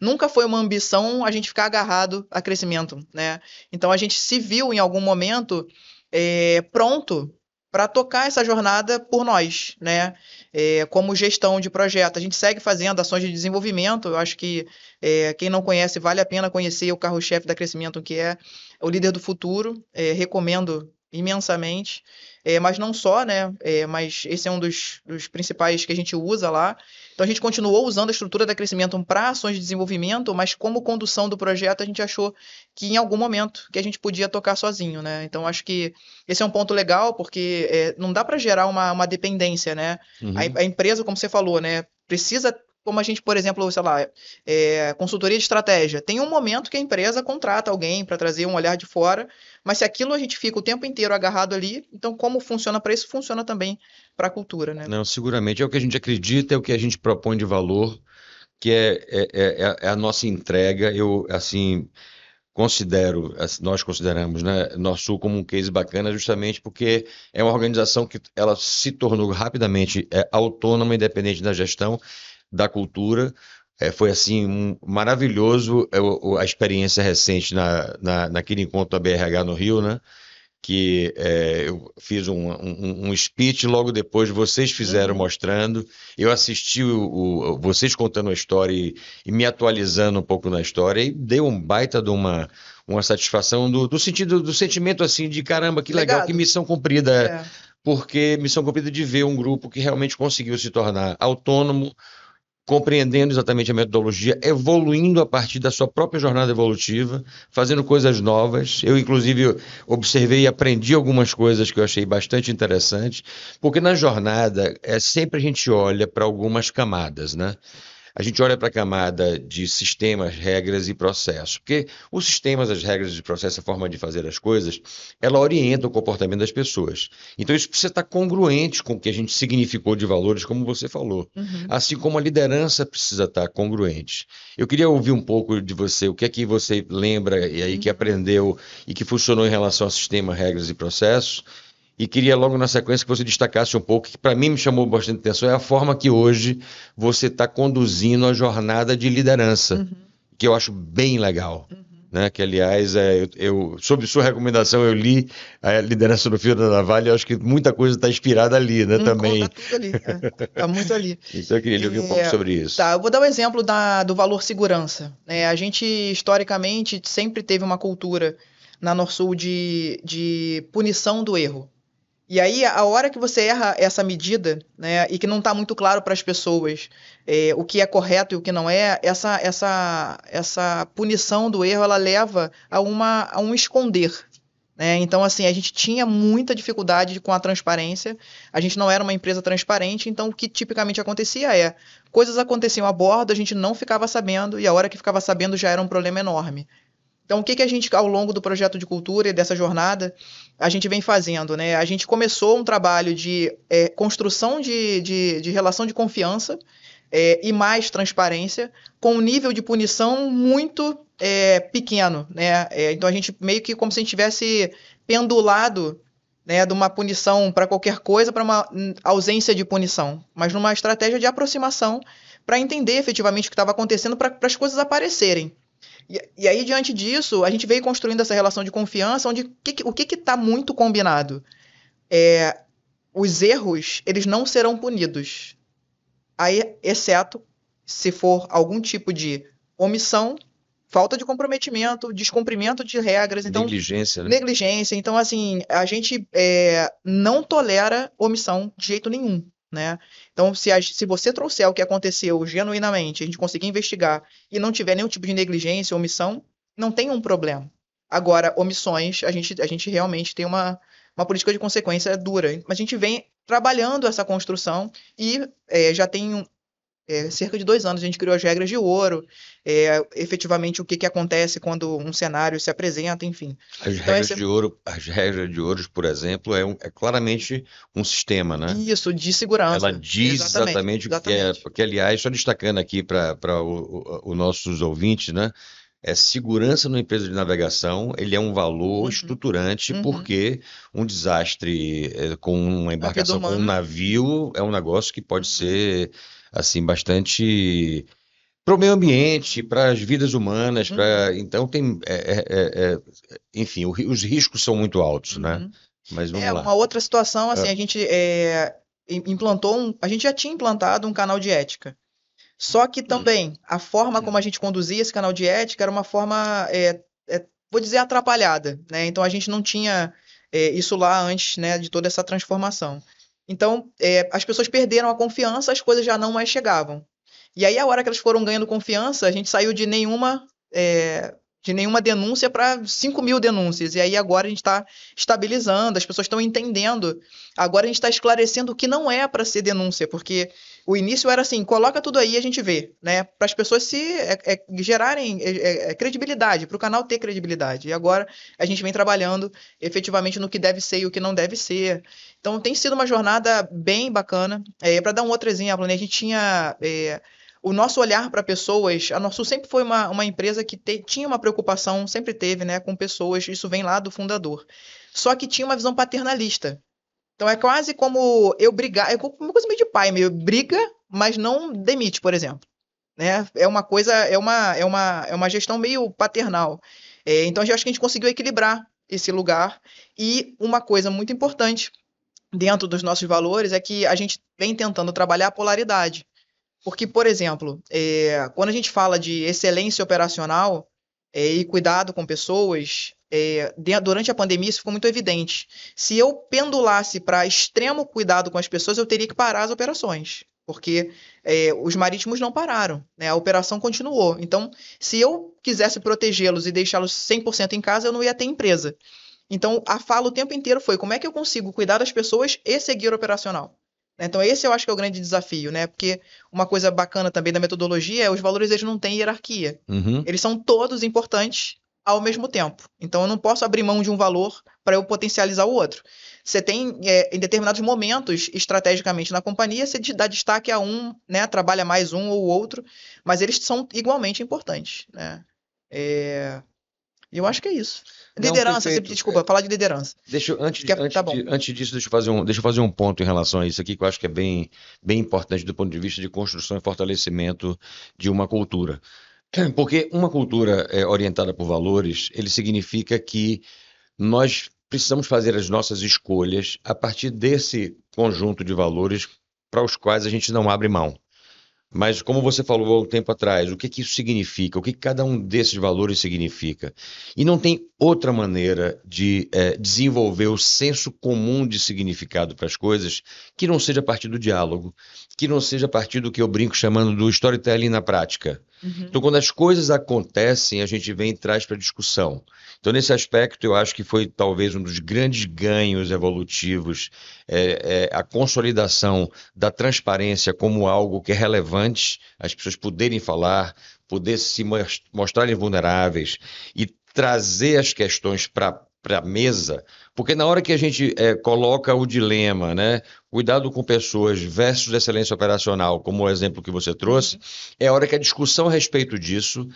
Nunca foi uma ambição a gente ficar agarrado a crescimento, né? Então a gente se viu em algum momento é, pronto para tocar essa jornada por nós, né? É, como gestão de projeto. A gente segue fazendo ações de desenvolvimento. Eu acho que é, quem não conhece, vale a pena conhecer o carro-chefe da Crescimento, que é o líder do futuro. É, recomendo imensamente. É, mas não só, né? É, mas esse é um dos, dos, principais que a gente usa lá. Então a gente continuou usando a estrutura da crescimento para ações de desenvolvimento, mas como condução do projeto a gente achou que em algum momento que a gente podia tocar sozinho, né? Então acho que esse é um ponto legal porque é, não dá para gerar uma, uma, dependência, né? Uhum. A, a empresa, como você falou, né? Precisa como a gente, por exemplo, sei lá, é, consultoria de estratégia. Tem um momento que a empresa contrata alguém para trazer um olhar de fora, mas se aquilo a gente fica o tempo inteiro agarrado ali, então como funciona para isso, funciona também para a cultura, né? Não, seguramente. É o que a gente acredita, é o que a gente propõe de valor, que é, é, é, é, é a nossa entrega. Eu, assim, considero, nós consideramos, né, Nosso como um case bacana justamente porque é uma organização que ela se tornou rapidamente é, autônoma, independente da gestão, da cultura, é, foi assim um, maravilhoso é, a experiência recente na, na, naquele encontro da BRH no Rio, né? Que é, eu fiz um, um, um, speech logo depois, vocês fizeram uhum. mostrando, eu assisti o, o vocês contando a história e, e, me atualizando um pouco na história, e deu um baita de uma, uma satisfação do, do sentido, do sentimento assim de caramba, que legal, que missão cumprida. É. Porque missão cumprida de ver um grupo que realmente conseguiu se tornar autônomo, compreendendo exatamente a metodologia, evoluindo a partir da sua própria jornada evolutiva, fazendo coisas novas. Eu, inclusive, observei e aprendi algumas coisas que eu achei bastante interessantes, porque na jornada é sempre a gente olha para algumas camadas, né? a gente olha para a camada de sistemas, regras e processos. Porque os sistemas, as regras e processos, a forma de fazer as coisas, ela orienta o comportamento das pessoas. Então isso precisa estar congruente com o que a gente significou de valores, como você falou. Uhum. Assim como a liderança precisa estar congruente. Eu queria ouvir um pouco de você, o que é que você lembra e aí uhum. que aprendeu e que funcionou em relação a sistema, regras e processos e queria logo na sequência que você destacasse um pouco, que para mim me chamou bastante atenção, é a forma que hoje você está conduzindo a jornada de liderança, uhum. que eu acho bem legal. Uhum. Né, que aliás, é, eu, eu, sob sua recomendação, eu li a é, liderança do Fio da Navalha, e acho que muita coisa está inspirada ali, né, hum, também. Está é, muito ali. então eu queria ouvir um é, pouco sobre isso. Tá, eu vou dar o um exemplo da, do valor segurança. É, a gente, historicamente, sempre teve uma cultura na Norsul de, de punição do erro. E aí, a hora que você erra essa medida, né, e que não está muito claro para as pessoas é, o que é correto e o que não é, essa, essa, essa punição do erro ela leva a, uma, a um esconder. Né? Então, assim, a gente tinha muita dificuldade com a transparência, a gente não era uma empresa transparente, então o que tipicamente acontecia é coisas aconteciam a bordo, a gente não ficava sabendo, e a hora que ficava sabendo já era um problema enorme. Então, o que, que a gente, ao longo do projeto de cultura e dessa jornada, a gente vem fazendo? Né? A gente começou um trabalho de é, construção de, de, de relação de confiança é, e mais transparência, com um nível de punição muito é, pequeno. Né? É, então a gente meio que como se a gente tivesse pendulado né, de uma punição para qualquer coisa para uma ausência de punição, mas numa estratégia de aproximação para entender efetivamente o que estava acontecendo para as coisas aparecerem. E, e, aí, diante disso, a gente veio construindo essa relação de confiança, onde que, o que está muito combinado? É, os erros, eles não serão punidos. Aí, exceto se for algum tipo de omissão, falta de comprometimento, descumprimento de regras. Então, negligência, né? Negligência. Então, assim, a gente é, não tolera omissão de jeito nenhum né? Então, se, a, se você trouxer o que aconteceu genuinamente, a gente conseguir investigar e não tiver nenhum tipo de negligência, omissão, não tem um problema. Agora, omissões, a gente, a gente realmente tem uma, uma política de consequência dura. Mas a gente vem trabalhando essa construção e é, já tem um, é, cerca de dois anos a gente criou as regras de ouro, é, efetivamente o que, que acontece quando um cenário se apresenta, enfim. As, então, regras, de ouro, as regras de ouro, por exemplo, é, um, é, claramente um sistema, né? Isso, de segurança. Ela diz exatamente, o que é, porque, aliás, só destacando aqui para os nossos ouvintes, né? É segurança numa empresa de navegação, ele é um valor uhum. estruturante, uhum. porque um desastre é, com uma embarcação, com um navio, é um negócio que pode uhum. ser assim bastante para o meio ambiente, uhum. para as vidas humanas, uhum. para então tem, é, é, é, é enfim, o, os riscos são muito altos, né? uhum. né? Mas vamos é lá. uma outra situação assim, ah. a gente é, implantou, um, a gente já tinha implantado um canal de ética. Só que hum. também a forma hum. como a gente conduzia esse canal de ética era uma forma, é, vou dizer, atrapalhada, né? Então a gente não tinha isso lá antes, né, de toda essa transformação. Então, é, as pessoas perderam a confiança, as coisas já não mais chegavam. E aí, a hora que elas foram ganhando confiança, a gente saiu de nenhuma é, de nenhuma denúncia para 5 mil denúncias. E aí agora a gente está estabilizando, as pessoas estão entendendo. Agora a gente está esclarecendo o que não é para ser denúncia, porque o início era assim, coloca tudo aí e a gente vê, né? Para as pessoas se é, é, gerarem é, é, é credibilidade, para o canal ter credibilidade. E agora a gente vem trabalhando efetivamente no que deve ser e o que não deve ser. Então tem sido uma jornada bem bacana. É, para dar um outro exemplo, né, a gente tinha é, o nosso olhar para pessoas, a nosso sempre foi uma, uma empresa que te, tinha uma preocupação, sempre teve, né, com pessoas, isso vem lá do fundador. Só que tinha uma visão paternalista. Então é quase como eu brigar, é uma coisa meio de pai, meio briga, mas não demite, por exemplo. Né? É uma coisa, é uma, é uma, é uma gestão meio paternal. É, então eu acho que a gente conseguiu equilibrar esse lugar. E uma coisa muito importante, dentro dos nossos valores é que a gente vem tentando trabalhar a polaridade. Porque, por exemplo, é, quando a gente fala de excelência operacional é, e cuidado com pessoas, é, durante a pandemia isso ficou muito evidente. Se eu pendulasse para extremo cuidado com as pessoas, eu teria que parar as operações, porque é, os marítimos não pararam, né? a operação continuou. Então, se eu quisesse protegê-los e deixá-los 100% em casa, eu não ia ter empresa. Então, a fala o tempo inteiro foi como é que eu consigo cuidar das pessoas e seguir o operacional. Né, então, esse eu acho que é o grande desafio, né? Porque uma coisa bacana também da metodologia é os valores eles não têm hierarquia. Uhum. Eles são todos importantes ao mesmo tempo. Então, eu não posso abrir mão de um valor para eu potencializar o outro. Você tem, é, em determinados momentos, estrategicamente na companhia, você dá destaque a um, né? Trabalha mais um ou outro, mas eles são igualmente importantes, né? É eu acho que é isso. Liderança, Não, sempre, desculpa, falar de liderança. Deixa eu, antes, é- antes, tá de, antes disso, deixa eu, fazer um, deixa eu fazer um ponto em relação a isso aqui, que eu acho que é bem, bem importante do ponto de vista de construção e fortalecimento de uma cultura. Porque uma cultura é, orientada por valores, ele significa que nós precisamos fazer as nossas escolhas a partir desse conjunto de valores para os quais a gente não abre mão. Mas, como você falou há um tempo atrás, o que, que isso significa? O que, que cada um desses valores significa? E não tem outra maneira de é, desenvolver o senso comum de significado para as coisas que não seja a partir do diálogo, que não seja a partir do que eu brinco chamando do storytelling na prática. Uhum. Então, quando as coisas acontecem, a gente vem e traz para discussão. Então, nesse aspecto, eu acho que foi talvez um dos grandes ganhos evolutivos é, é, a consolidação da transparência como algo que é relevante, as pessoas poderem falar, poder se mostrarem vulneráveis e trazer as questões para para a mesa, porque na hora que a gente é, coloca o dilema, né, cuidado com pessoas versus excelência operacional, como o exemplo que você trouxe, uhum. é a hora que a discussão a respeito disso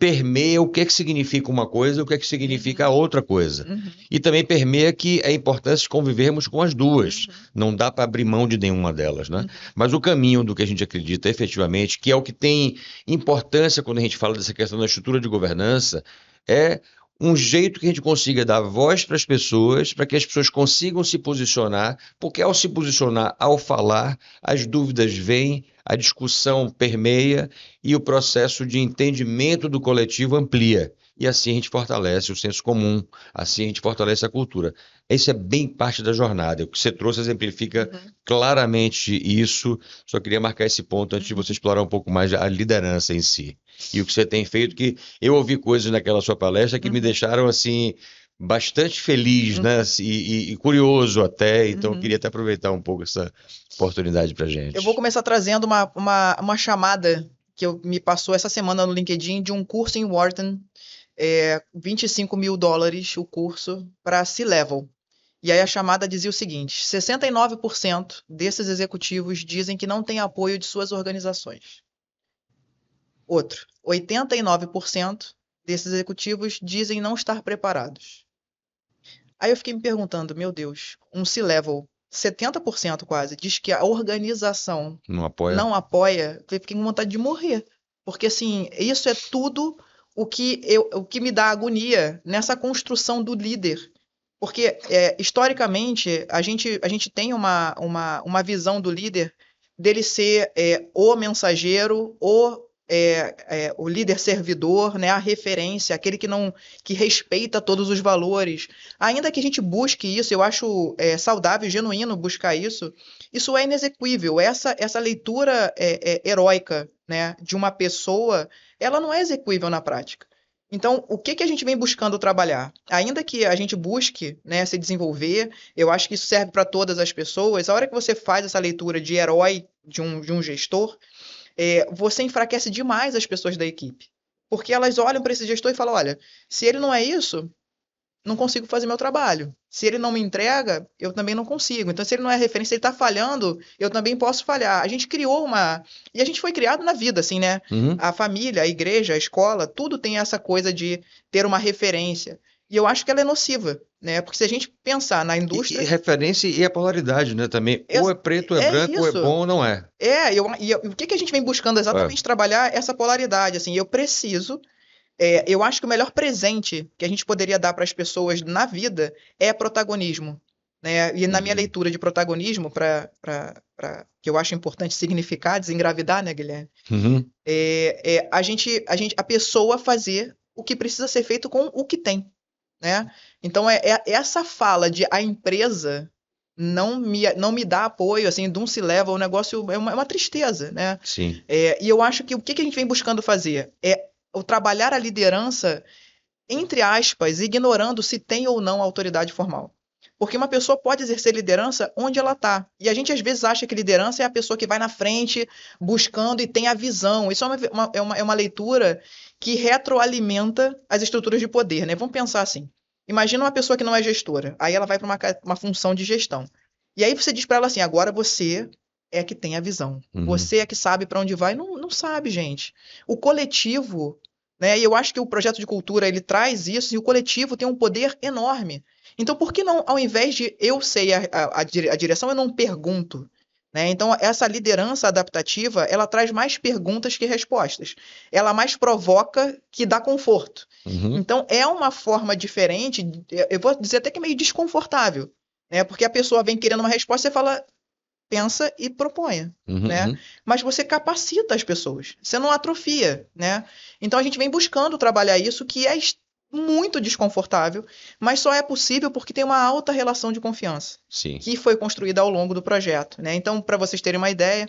permeia o que é que significa uma coisa e o que é que significa a uhum. outra coisa. Uhum. E também permeia que é importante convivermos com as duas. Uhum. Não dá para abrir mão de nenhuma delas, né? Uhum. Mas o caminho do que a gente acredita efetivamente, que é o que tem importância quando a gente fala dessa questão da estrutura de governança, é um jeito que a gente consiga dar voz para as pessoas, para que as pessoas consigam se posicionar, porque ao se posicionar, ao falar, as dúvidas vêm, a discussão permeia e o processo de entendimento do coletivo amplia. E assim a gente fortalece o senso comum, assim a gente fortalece a cultura. Isso é bem parte da jornada. O que você trouxe exemplifica uhum. claramente isso. Só queria marcar esse ponto antes de uhum. você explorar um pouco mais a liderança em si e o que você tem feito, que eu ouvi coisas naquela sua palestra que uhum. me deixaram assim bastante feliz, né? uhum. né? E, e, e, curioso até. Então, uhum. eu queria até aproveitar um pouco essa oportunidade para gente. Eu vou começar trazendo uma, uma, uma chamada que eu, me passou essa semana no LinkedIn de um curso em Wharton, é, 25 mil dólares o curso para C-Level. E aí a chamada dizia o seguinte: 69% desses executivos dizem que não têm apoio de suas organizações. Outro, 89% desses executivos dizem não estar preparados. Aí eu fiquei me perguntando, meu Deus, um C-level, 70% quase, diz que a organização não apoia. não apoia, eu fiquei com vontade de morrer. Porque assim, isso é tudo o que, eu, o que me dá agonia nessa construção do líder. Porque, é, historicamente, a gente, a gente tem uma, uma, uma visão do líder dele ser é, o mensageiro, o é, é, o líder servidor, né, a referência, aquele que não que respeita todos os valores. Ainda que a gente busque isso, eu acho é, saudável, genuíno buscar isso. Isso é inexequível. Essa essa leitura é, é heróica, né, de uma pessoa, ela não é exequível na prática. Então, o que, que a gente vem buscando trabalhar? Ainda que a gente busque né, se desenvolver, eu acho que isso serve para todas as pessoas. A hora que você faz essa leitura de herói de um, de um gestor, é, você enfraquece demais as pessoas da equipe. Porque elas olham para esse gestor e falam: olha, se ele não é isso, não consigo fazer meu trabalho. Se ele não me entrega, eu também não consigo. Então, se ele não é referência, ele está falhando, eu também posso falhar. A gente criou uma. E a gente foi criado na vida, assim, né? Uhum. A família, a igreja, a escola, tudo tem essa coisa de ter uma referência. E eu acho que ela é nociva. Né? Porque se a gente pensar na indústria. E, e referência e a polaridade, né? Também. Ex ou é preto, ou é, é branco, isso. ou é bom, ou não é. É, eu, e, eu, o que, que a gente vem buscando exatamente é. trabalhar essa polaridade. Assim, eu preciso. É, eu acho que o melhor presente que a gente poderia dar para as pessoas na vida é protagonismo. Né? E na minha uhum. leitura de protagonismo, pra, pra, pra, que eu acho importante significar, desengravidar, né, Guilherme? Uhum. É, é, a, gente, a, gente, a pessoa fazer o que precisa ser feito com o que tem. Né? Então, é, é essa fala de a empresa não me, não me dá apoio, assim, de um se leva, o negócio é uma, é uma tristeza, né? Sim. É, e eu acho que o que, que a gente vem buscando fazer é o trabalhar a liderança, entre aspas, ignorando se tem ou não autoridade formal. Porque uma pessoa pode exercer liderança onde ela está. E a gente às vezes acha que liderança é a pessoa que vai na frente buscando e tem a visão. Isso é uma, é uma, é uma leitura que retroalimenta as estruturas de poder, né? Vamos pensar assim. Imagina uma pessoa que não é gestora, aí ela vai para uma, uma função de gestão. E aí você diz para ela assim: agora você é que tem a visão, uhum. você é que sabe para onde vai. Não, não sabe, gente. O coletivo, né? E eu acho que o projeto de cultura ele traz isso e o coletivo tem um poder enorme. Então por que não, ao invés de eu sei a, a, a direção, eu não pergunto? Né? Então, essa liderança adaptativa, ela traz mais perguntas que respostas. Ela mais provoca que dá conforto. Uhum. Então, é uma forma diferente, é, eu vou dizer até que é meio desconfortável, né? Porque a pessoa vem querendo uma resposta, você fala, pensa e proponha, uhum. né? Uhum. Mas você capacita as pessoas, você não atrofia, né? Então, a gente vem buscando trabalhar isso, que é muito desconfortável, mas só é possível porque tem uma alta relação de confiança Sim. que foi construída ao longo do projeto. Né? Então, para vocês terem uma ideia,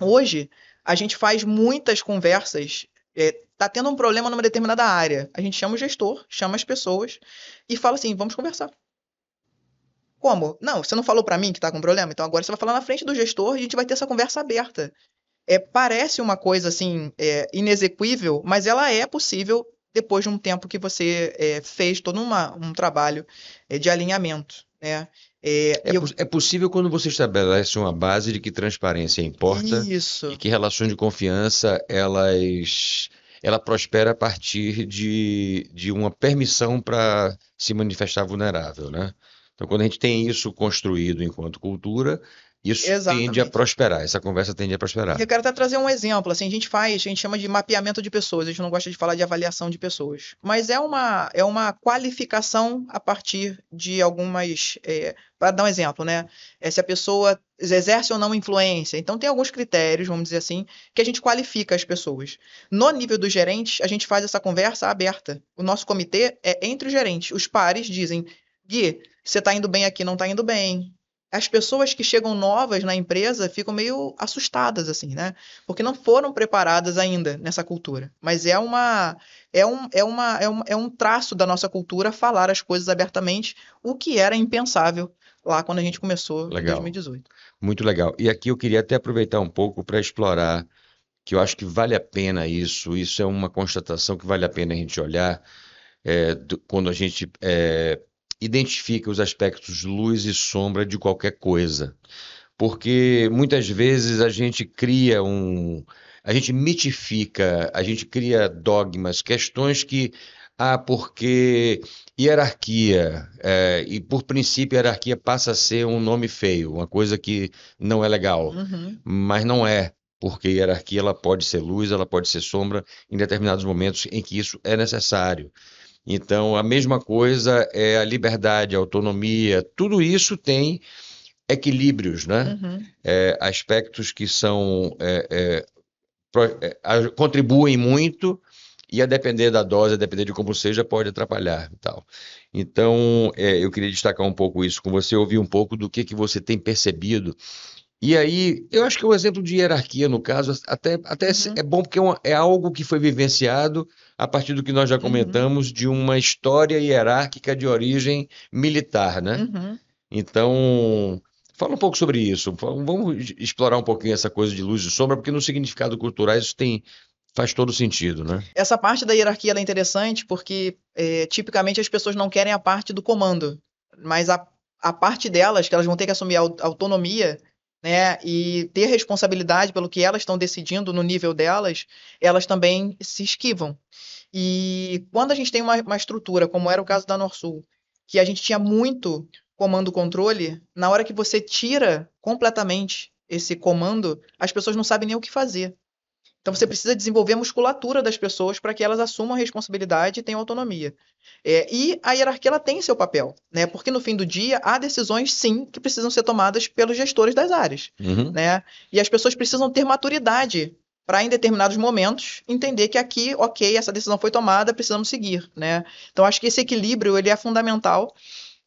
hoje a gente faz muitas conversas. Está é, tendo um problema numa determinada área. A gente chama o gestor, chama as pessoas e fala assim: vamos conversar. Como? Não, você não falou para mim que está com problema, então agora você vai falar na frente do gestor e a gente vai ter essa conversa aberta. É, parece uma coisa assim é, inexequível, mas ela é possível depois de um tempo que você é, fez todo uma, um trabalho é, de alinhamento. Né? É, é, eu... é, possível quando você estabelece uma base de que transparência importa Isso. e que relações de confiança elas ela prospera a partir de, de uma permissão para se manifestar vulnerável, né? Então, quando a gente tem isso construído enquanto cultura, isso Exatamente. tende a prosperar, essa conversa tende a prosperar. E eu quero até trazer um exemplo, assim, a gente faz, a gente chama de mapeamento de pessoas, a gente não gosta de falar de avaliação de pessoas, mas é uma, é uma qualificação a partir de algumas, é, para dar um exemplo, né, é se a pessoa exerce ou não influência, então tem alguns critérios, vamos dizer assim, que a gente qualifica as pessoas. No nível dos gerentes, a gente faz essa conversa aberta, o nosso comitê é entre os gerentes, os pares dizem, Gui, você está indo bem aqui, não está indo bem, as pessoas que chegam novas na empresa ficam meio assustadas, assim, né? Porque não foram preparadas ainda nessa cultura. Mas é uma. É um, é, uma, é, um, é um traço da nossa cultura falar as coisas abertamente, o que era impensável lá quando a gente começou em 2018. Muito legal. E aqui eu queria até aproveitar um pouco para explorar, que eu acho que vale a pena isso, isso é uma constatação que vale a pena a gente olhar é, do, quando a gente é, identifica os aspectos luz e sombra de qualquer coisa. Porque muitas vezes a gente cria um. A gente mitifica, a gente cria dogmas, questões que. Ah, porque hierarquia, é, e por princípio, hierarquia passa a ser um nome feio, uma coisa que não é legal, uhum. mas não é porque hierarquia ela pode ser luz, ela pode ser sombra em determinados momentos em que isso é necessário. Então, a mesma coisa é a liberdade, a autonomia, tudo isso tem equilíbrios, né? Uhum. É, aspectos que são é, é, é contribuem muito e a depender da dose, a depender de como seja, pode atrapalhar e tal. Então, é, eu queria destacar um pouco isso com você, ouvir um pouco do que, que você tem percebido e aí, eu acho que é um exemplo de hierarquia, no caso, até, até uhum. é bom porque é, uma, é, algo que foi vivenciado a partir do que nós já uhum. comentamos uhum. de uma história hierárquica de origem militar, né? Uhum. Então, Fala um pouco sobre isso. Vamos explorar um pouquinho essa coisa de luz e sombra, porque no significado cultural isso tem faz todo sentido, né? Essa parte da hierarquia é interessante porque é, tipicamente as pessoas não querem a parte do comando, mas a, a parte delas que elas vão ter que assumir a autonomia né, e ter responsabilidade pelo que elas estão decidindo no nível delas, elas também se esquivam. E quando a gente tem uma, uma estrutura, como era o caso da Norsul, que a gente tinha muito comando-controle, na hora que você tira completamente esse comando, as pessoas não sabem nem o que fazer. Então você precisa desenvolver a musculatura das pessoas para que elas assumam a responsabilidade e tenham autonomia. É, e a hierarquia ela tem seu papel, né? Porque no fim do dia há decisões sim que precisam ser tomadas pelos gestores das áreas, uhum. né? E as pessoas precisam ter maturidade para em determinados momentos entender que aqui, ok, essa decisão foi tomada, precisamos seguir, né? Então acho que esse equilíbrio ele é fundamental.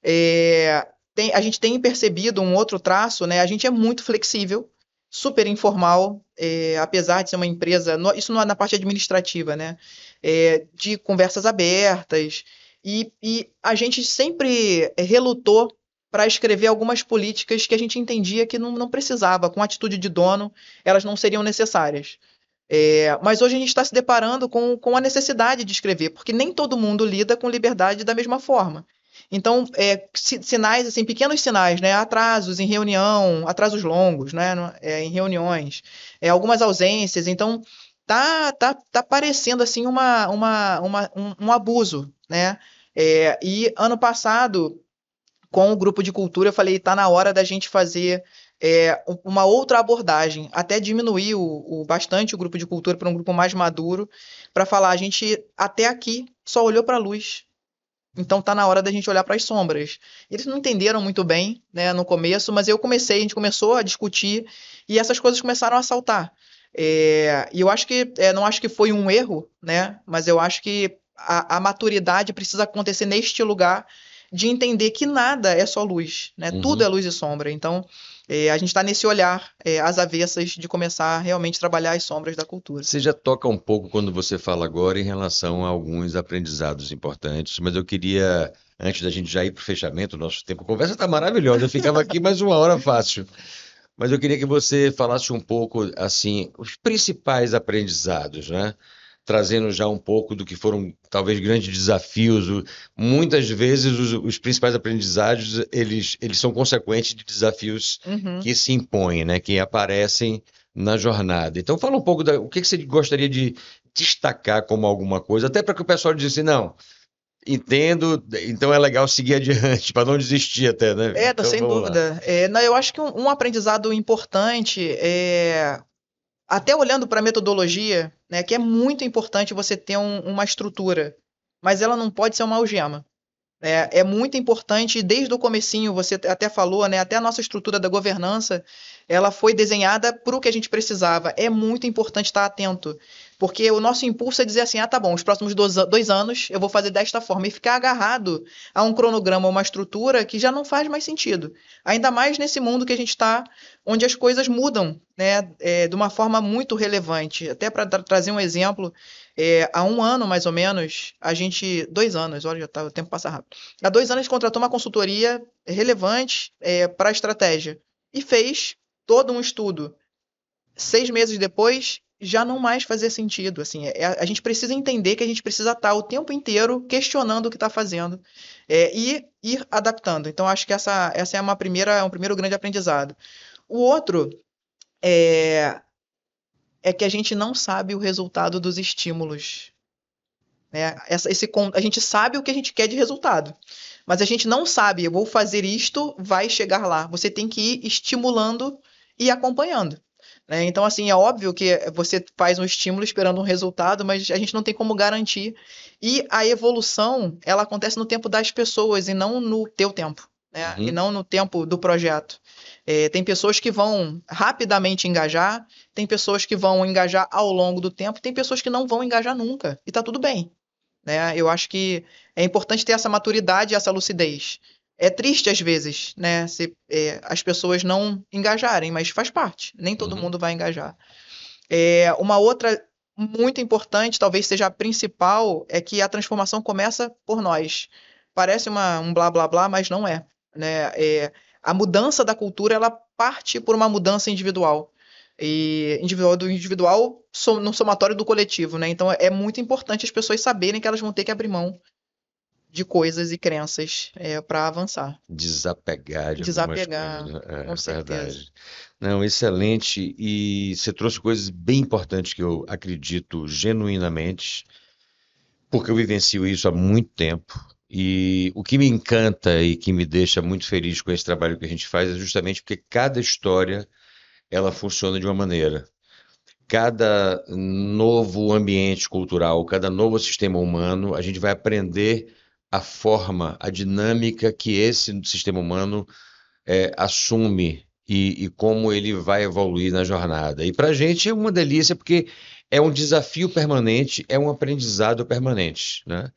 É, tem, a gente tem percebido um outro traço, né? A gente é muito flexível super informal, é, apesar de ser uma empresa, no, isso não é na parte administrativa, né? É, de conversas abertas. E, e a gente sempre é, relutou para escrever algumas políticas que a gente entendia que não, não precisava, com atitude de dono, elas não seriam necessárias. É, mas hoje a gente está se deparando com, com a necessidade de escrever, porque nem todo mundo lida com liberdade da mesma forma. Então, é, sinais, assim, pequenos sinais, né? Atrasos em reunião, atrasos longos, né? É, em reuniões, é, algumas ausências. Então, tá, tá, tá parecendo, assim, uma, uma, uma um, um, abuso, né? É, e ano passado, com o grupo de cultura, eu falei, tá na hora da gente fazer é, uma outra abordagem, até diminuir o, o, bastante o grupo de cultura para um grupo mais maduro, para falar, a gente até aqui só olhou para a luz, então tá na hora da gente olhar para as sombras. Eles não entenderam muito bem, né, no começo, mas eu comecei, a gente começou a discutir e essas coisas começaram a saltar. É, e eu acho que, é, não acho que foi um erro, né, mas eu acho que a, a, maturidade precisa acontecer neste lugar de entender que nada é só luz, né, uhum. tudo é luz e sombra. Então é, a gente está nesse olhar é, às avessas de começar a realmente trabalhar as sombras da cultura. Você já toca um pouco quando você fala agora em relação a alguns aprendizados importantes, mas eu queria antes da gente já ir para o fechamento, nosso tempo conversa está maravilhosa, eu ficava aqui mais uma hora fácil. Mas eu queria que você falasse um pouco, assim, os principais aprendizados, né? trazendo já um pouco do que foram talvez grandes desafios. Muitas vezes os, os principais aprendizados eles, eles são consequentes de desafios uhum. que se impõem, né? que aparecem na jornada. Então fala um pouco da, o que, que você gostaria de destacar como alguma coisa, até para que o pessoal diga assim, não, entendo, então é legal seguir adiante, para não desistir até, né? É, tá então, sem dúvida. É, não, eu acho que um, um aprendizado importante é até olhando para a metodologia né? Que é muito importante você ter um, uma estrutura, mas ela não pode ser uma algema. É, é muito importante, desde o comecinho, você até falou, né, até a nossa estrutura da governança, ela foi desenhada para o que a gente precisava. É muito importante estar atento. Porque o nosso impulso é dizer assim: ah, tá bom, os próximos dois, dois anos eu vou fazer desta forma. E ficar agarrado a um cronograma, uma estrutura que já não faz mais sentido. Ainda mais nesse mundo que a gente está, onde as coisas mudam né, é, de uma forma muito relevante. Até para tra trazer um exemplo, é, há um ano mais ou menos, a gente. Dois anos, olha, já tá, o tempo passa rápido. Há dois anos a gente contratou uma consultoria relevante é, para estratégia. E fez todo um estudo. Seis meses depois, já não mais fazia sentido. Assim, é, a gente precisa entender que a gente precisa estar tá o tempo inteiro questionando o que está fazendo é, e ir adaptando. Então, acho que essa, essa é uma primeira, um primeiro grande aprendizado. O outro é, é que a gente não sabe o resultado dos estímulos. Né? Essa, esse, a gente sabe o que a gente quer de resultado, mas a gente não sabe. Eu vou fazer isto, vai chegar lá. Você tem que ir estimulando e acompanhando. Né? Então, assim, é óbvio que você faz um estímulo esperando um resultado, mas a gente não tem como garantir. E a evolução, ela acontece no tempo das pessoas e não no teu tempo. Né? Uhum. E não no tempo do projeto. É, tem pessoas que vão rapidamente engajar, tem pessoas que vão engajar ao longo do tempo, tem pessoas que não vão engajar nunca. E tá tudo bem. Né? Eu acho que é importante ter essa maturidade e essa lucidez é triste às vezes, né? Se, é, as pessoas não engajarem, mas faz parte. Nem todo uhum. mundo vai engajar. É, uma outra muito importante, talvez seja a principal, é que a transformação começa por nós. Parece uma, um blá blá blá, mas não é. Né? É, a mudança da cultura ela parte por uma mudança individual. E individual do individual no somatório do coletivo, né? Então é muito importante as pessoas saberem que elas vão ter que abrir mão de coisas e crenças é, para avançar. Desapegar de Desapegar, coisas. Né? É, com é certeza. Verdade. Não, excelente. E você trouxe coisas bem importantes que eu acredito genuinamente, porque eu vivencio isso há muito tempo. E o que me encanta e que me deixa muito feliz com esse trabalho que a gente faz é justamente porque cada história ela funciona de uma maneira. Cada novo ambiente cultural, cada novo sistema humano, a gente vai aprender a forma, a dinâmica que esse sistema humano é, assume e, e, como ele vai evoluir na jornada. E para a gente é uma delícia, porque é um desafio permanente, é um aprendizado permanente. Né?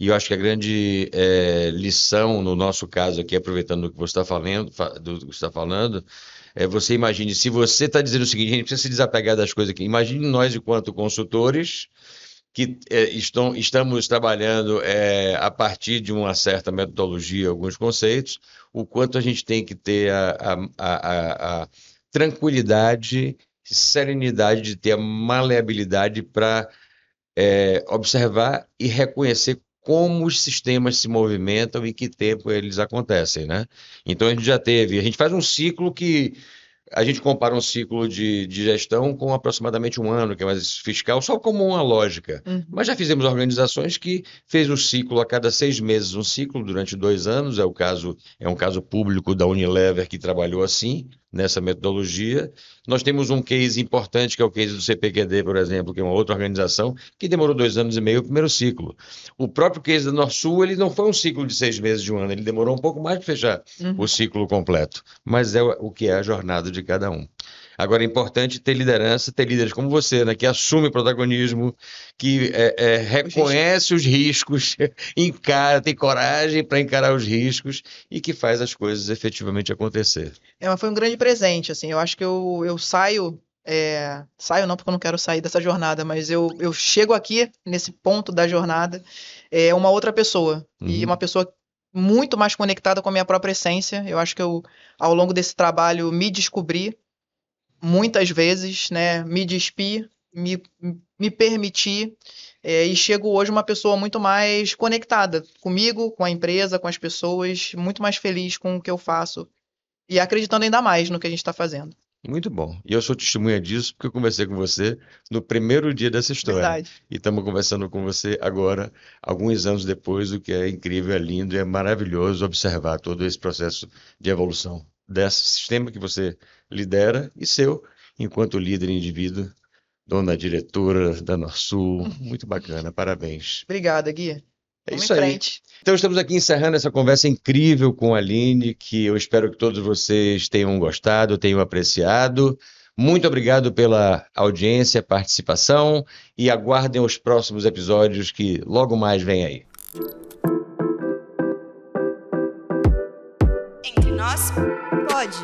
E eu acho que a grande é, lição, no nosso caso aqui, aproveitando o que você está falando, do que está falando, é você imagine, se você está dizendo o seguinte, a gente precisa se desapegar das coisas aqui, imagine nós, enquanto consultores, que é, estão, estamos trabalhando é, a partir de uma certa metodologia, alguns conceitos, o quanto a gente tem que ter a, a, a, a tranquilidade, serenidade de ter a maleabilidade para é, observar e reconhecer como os sistemas se movimentam e que tempo eles acontecem, né? Então a gente já teve, a gente faz um ciclo que a gente compara um ciclo de, de, gestão com aproximadamente um ano, que é mais fiscal, só como uma lógica. Uhum. Mas já fizemos organizações que fez um ciclo a cada seis meses, um ciclo durante dois anos. É o caso, é um caso público da Unilever que trabalhou assim nessa metodologia. Nós temos um case importante, que é o case do CPQD, por exemplo, que é uma outra organização, que demorou dois anos e meio o primeiro ciclo. O próprio case da Norsul, ele não foi um ciclo de seis meses, de um ano, ele demorou um pouco mais para fechar uhum. o ciclo completo. Mas é o que é a jornada de cada um. Agora é importante ter liderança, ter líderes como você, né, que assume o protagonismo, que é, é, reconhece os riscos, encara, tem coragem para encarar os riscos e que faz as coisas efetivamente acontecer. É, mas foi um grande presente, assim. Eu acho que eu, eu saio é, saio não porque eu não quero sair dessa jornada, mas eu, eu chego aqui nesse ponto da jornada é uma outra pessoa uhum. e uma pessoa muito mais conectada com a minha própria essência. Eu acho que eu ao longo desse trabalho me descobri muitas vezes, né, me despi, me, me permiti é, e chego hoje uma pessoa muito mais conectada comigo, com a empresa, com as pessoas, muito mais feliz com o que eu faço e acreditando ainda mais no que a gente está fazendo. Muito bom. E eu sou testemunha disso porque eu conversei com você no primeiro dia dessa história. Verdade. E estamos conversando com você agora, alguns anos depois, o que é incrível, é lindo, é maravilhoso observar todo esse processo de evolução desse sistema que você lidera e seu, enquanto líder indivíduo, dona diretora da Norsul. Uhum. Muito bacana, parabéns. Obrigada, guia É Vamos isso aí. Frente. Então estamos aqui encerrando essa conversa incrível com a Aline, que eu espero que todos vocês tenham gostado, tenham apreciado. Muito obrigado pela audiência, participação e aguardem os próximos episódios que logo mais vem aí. Pode.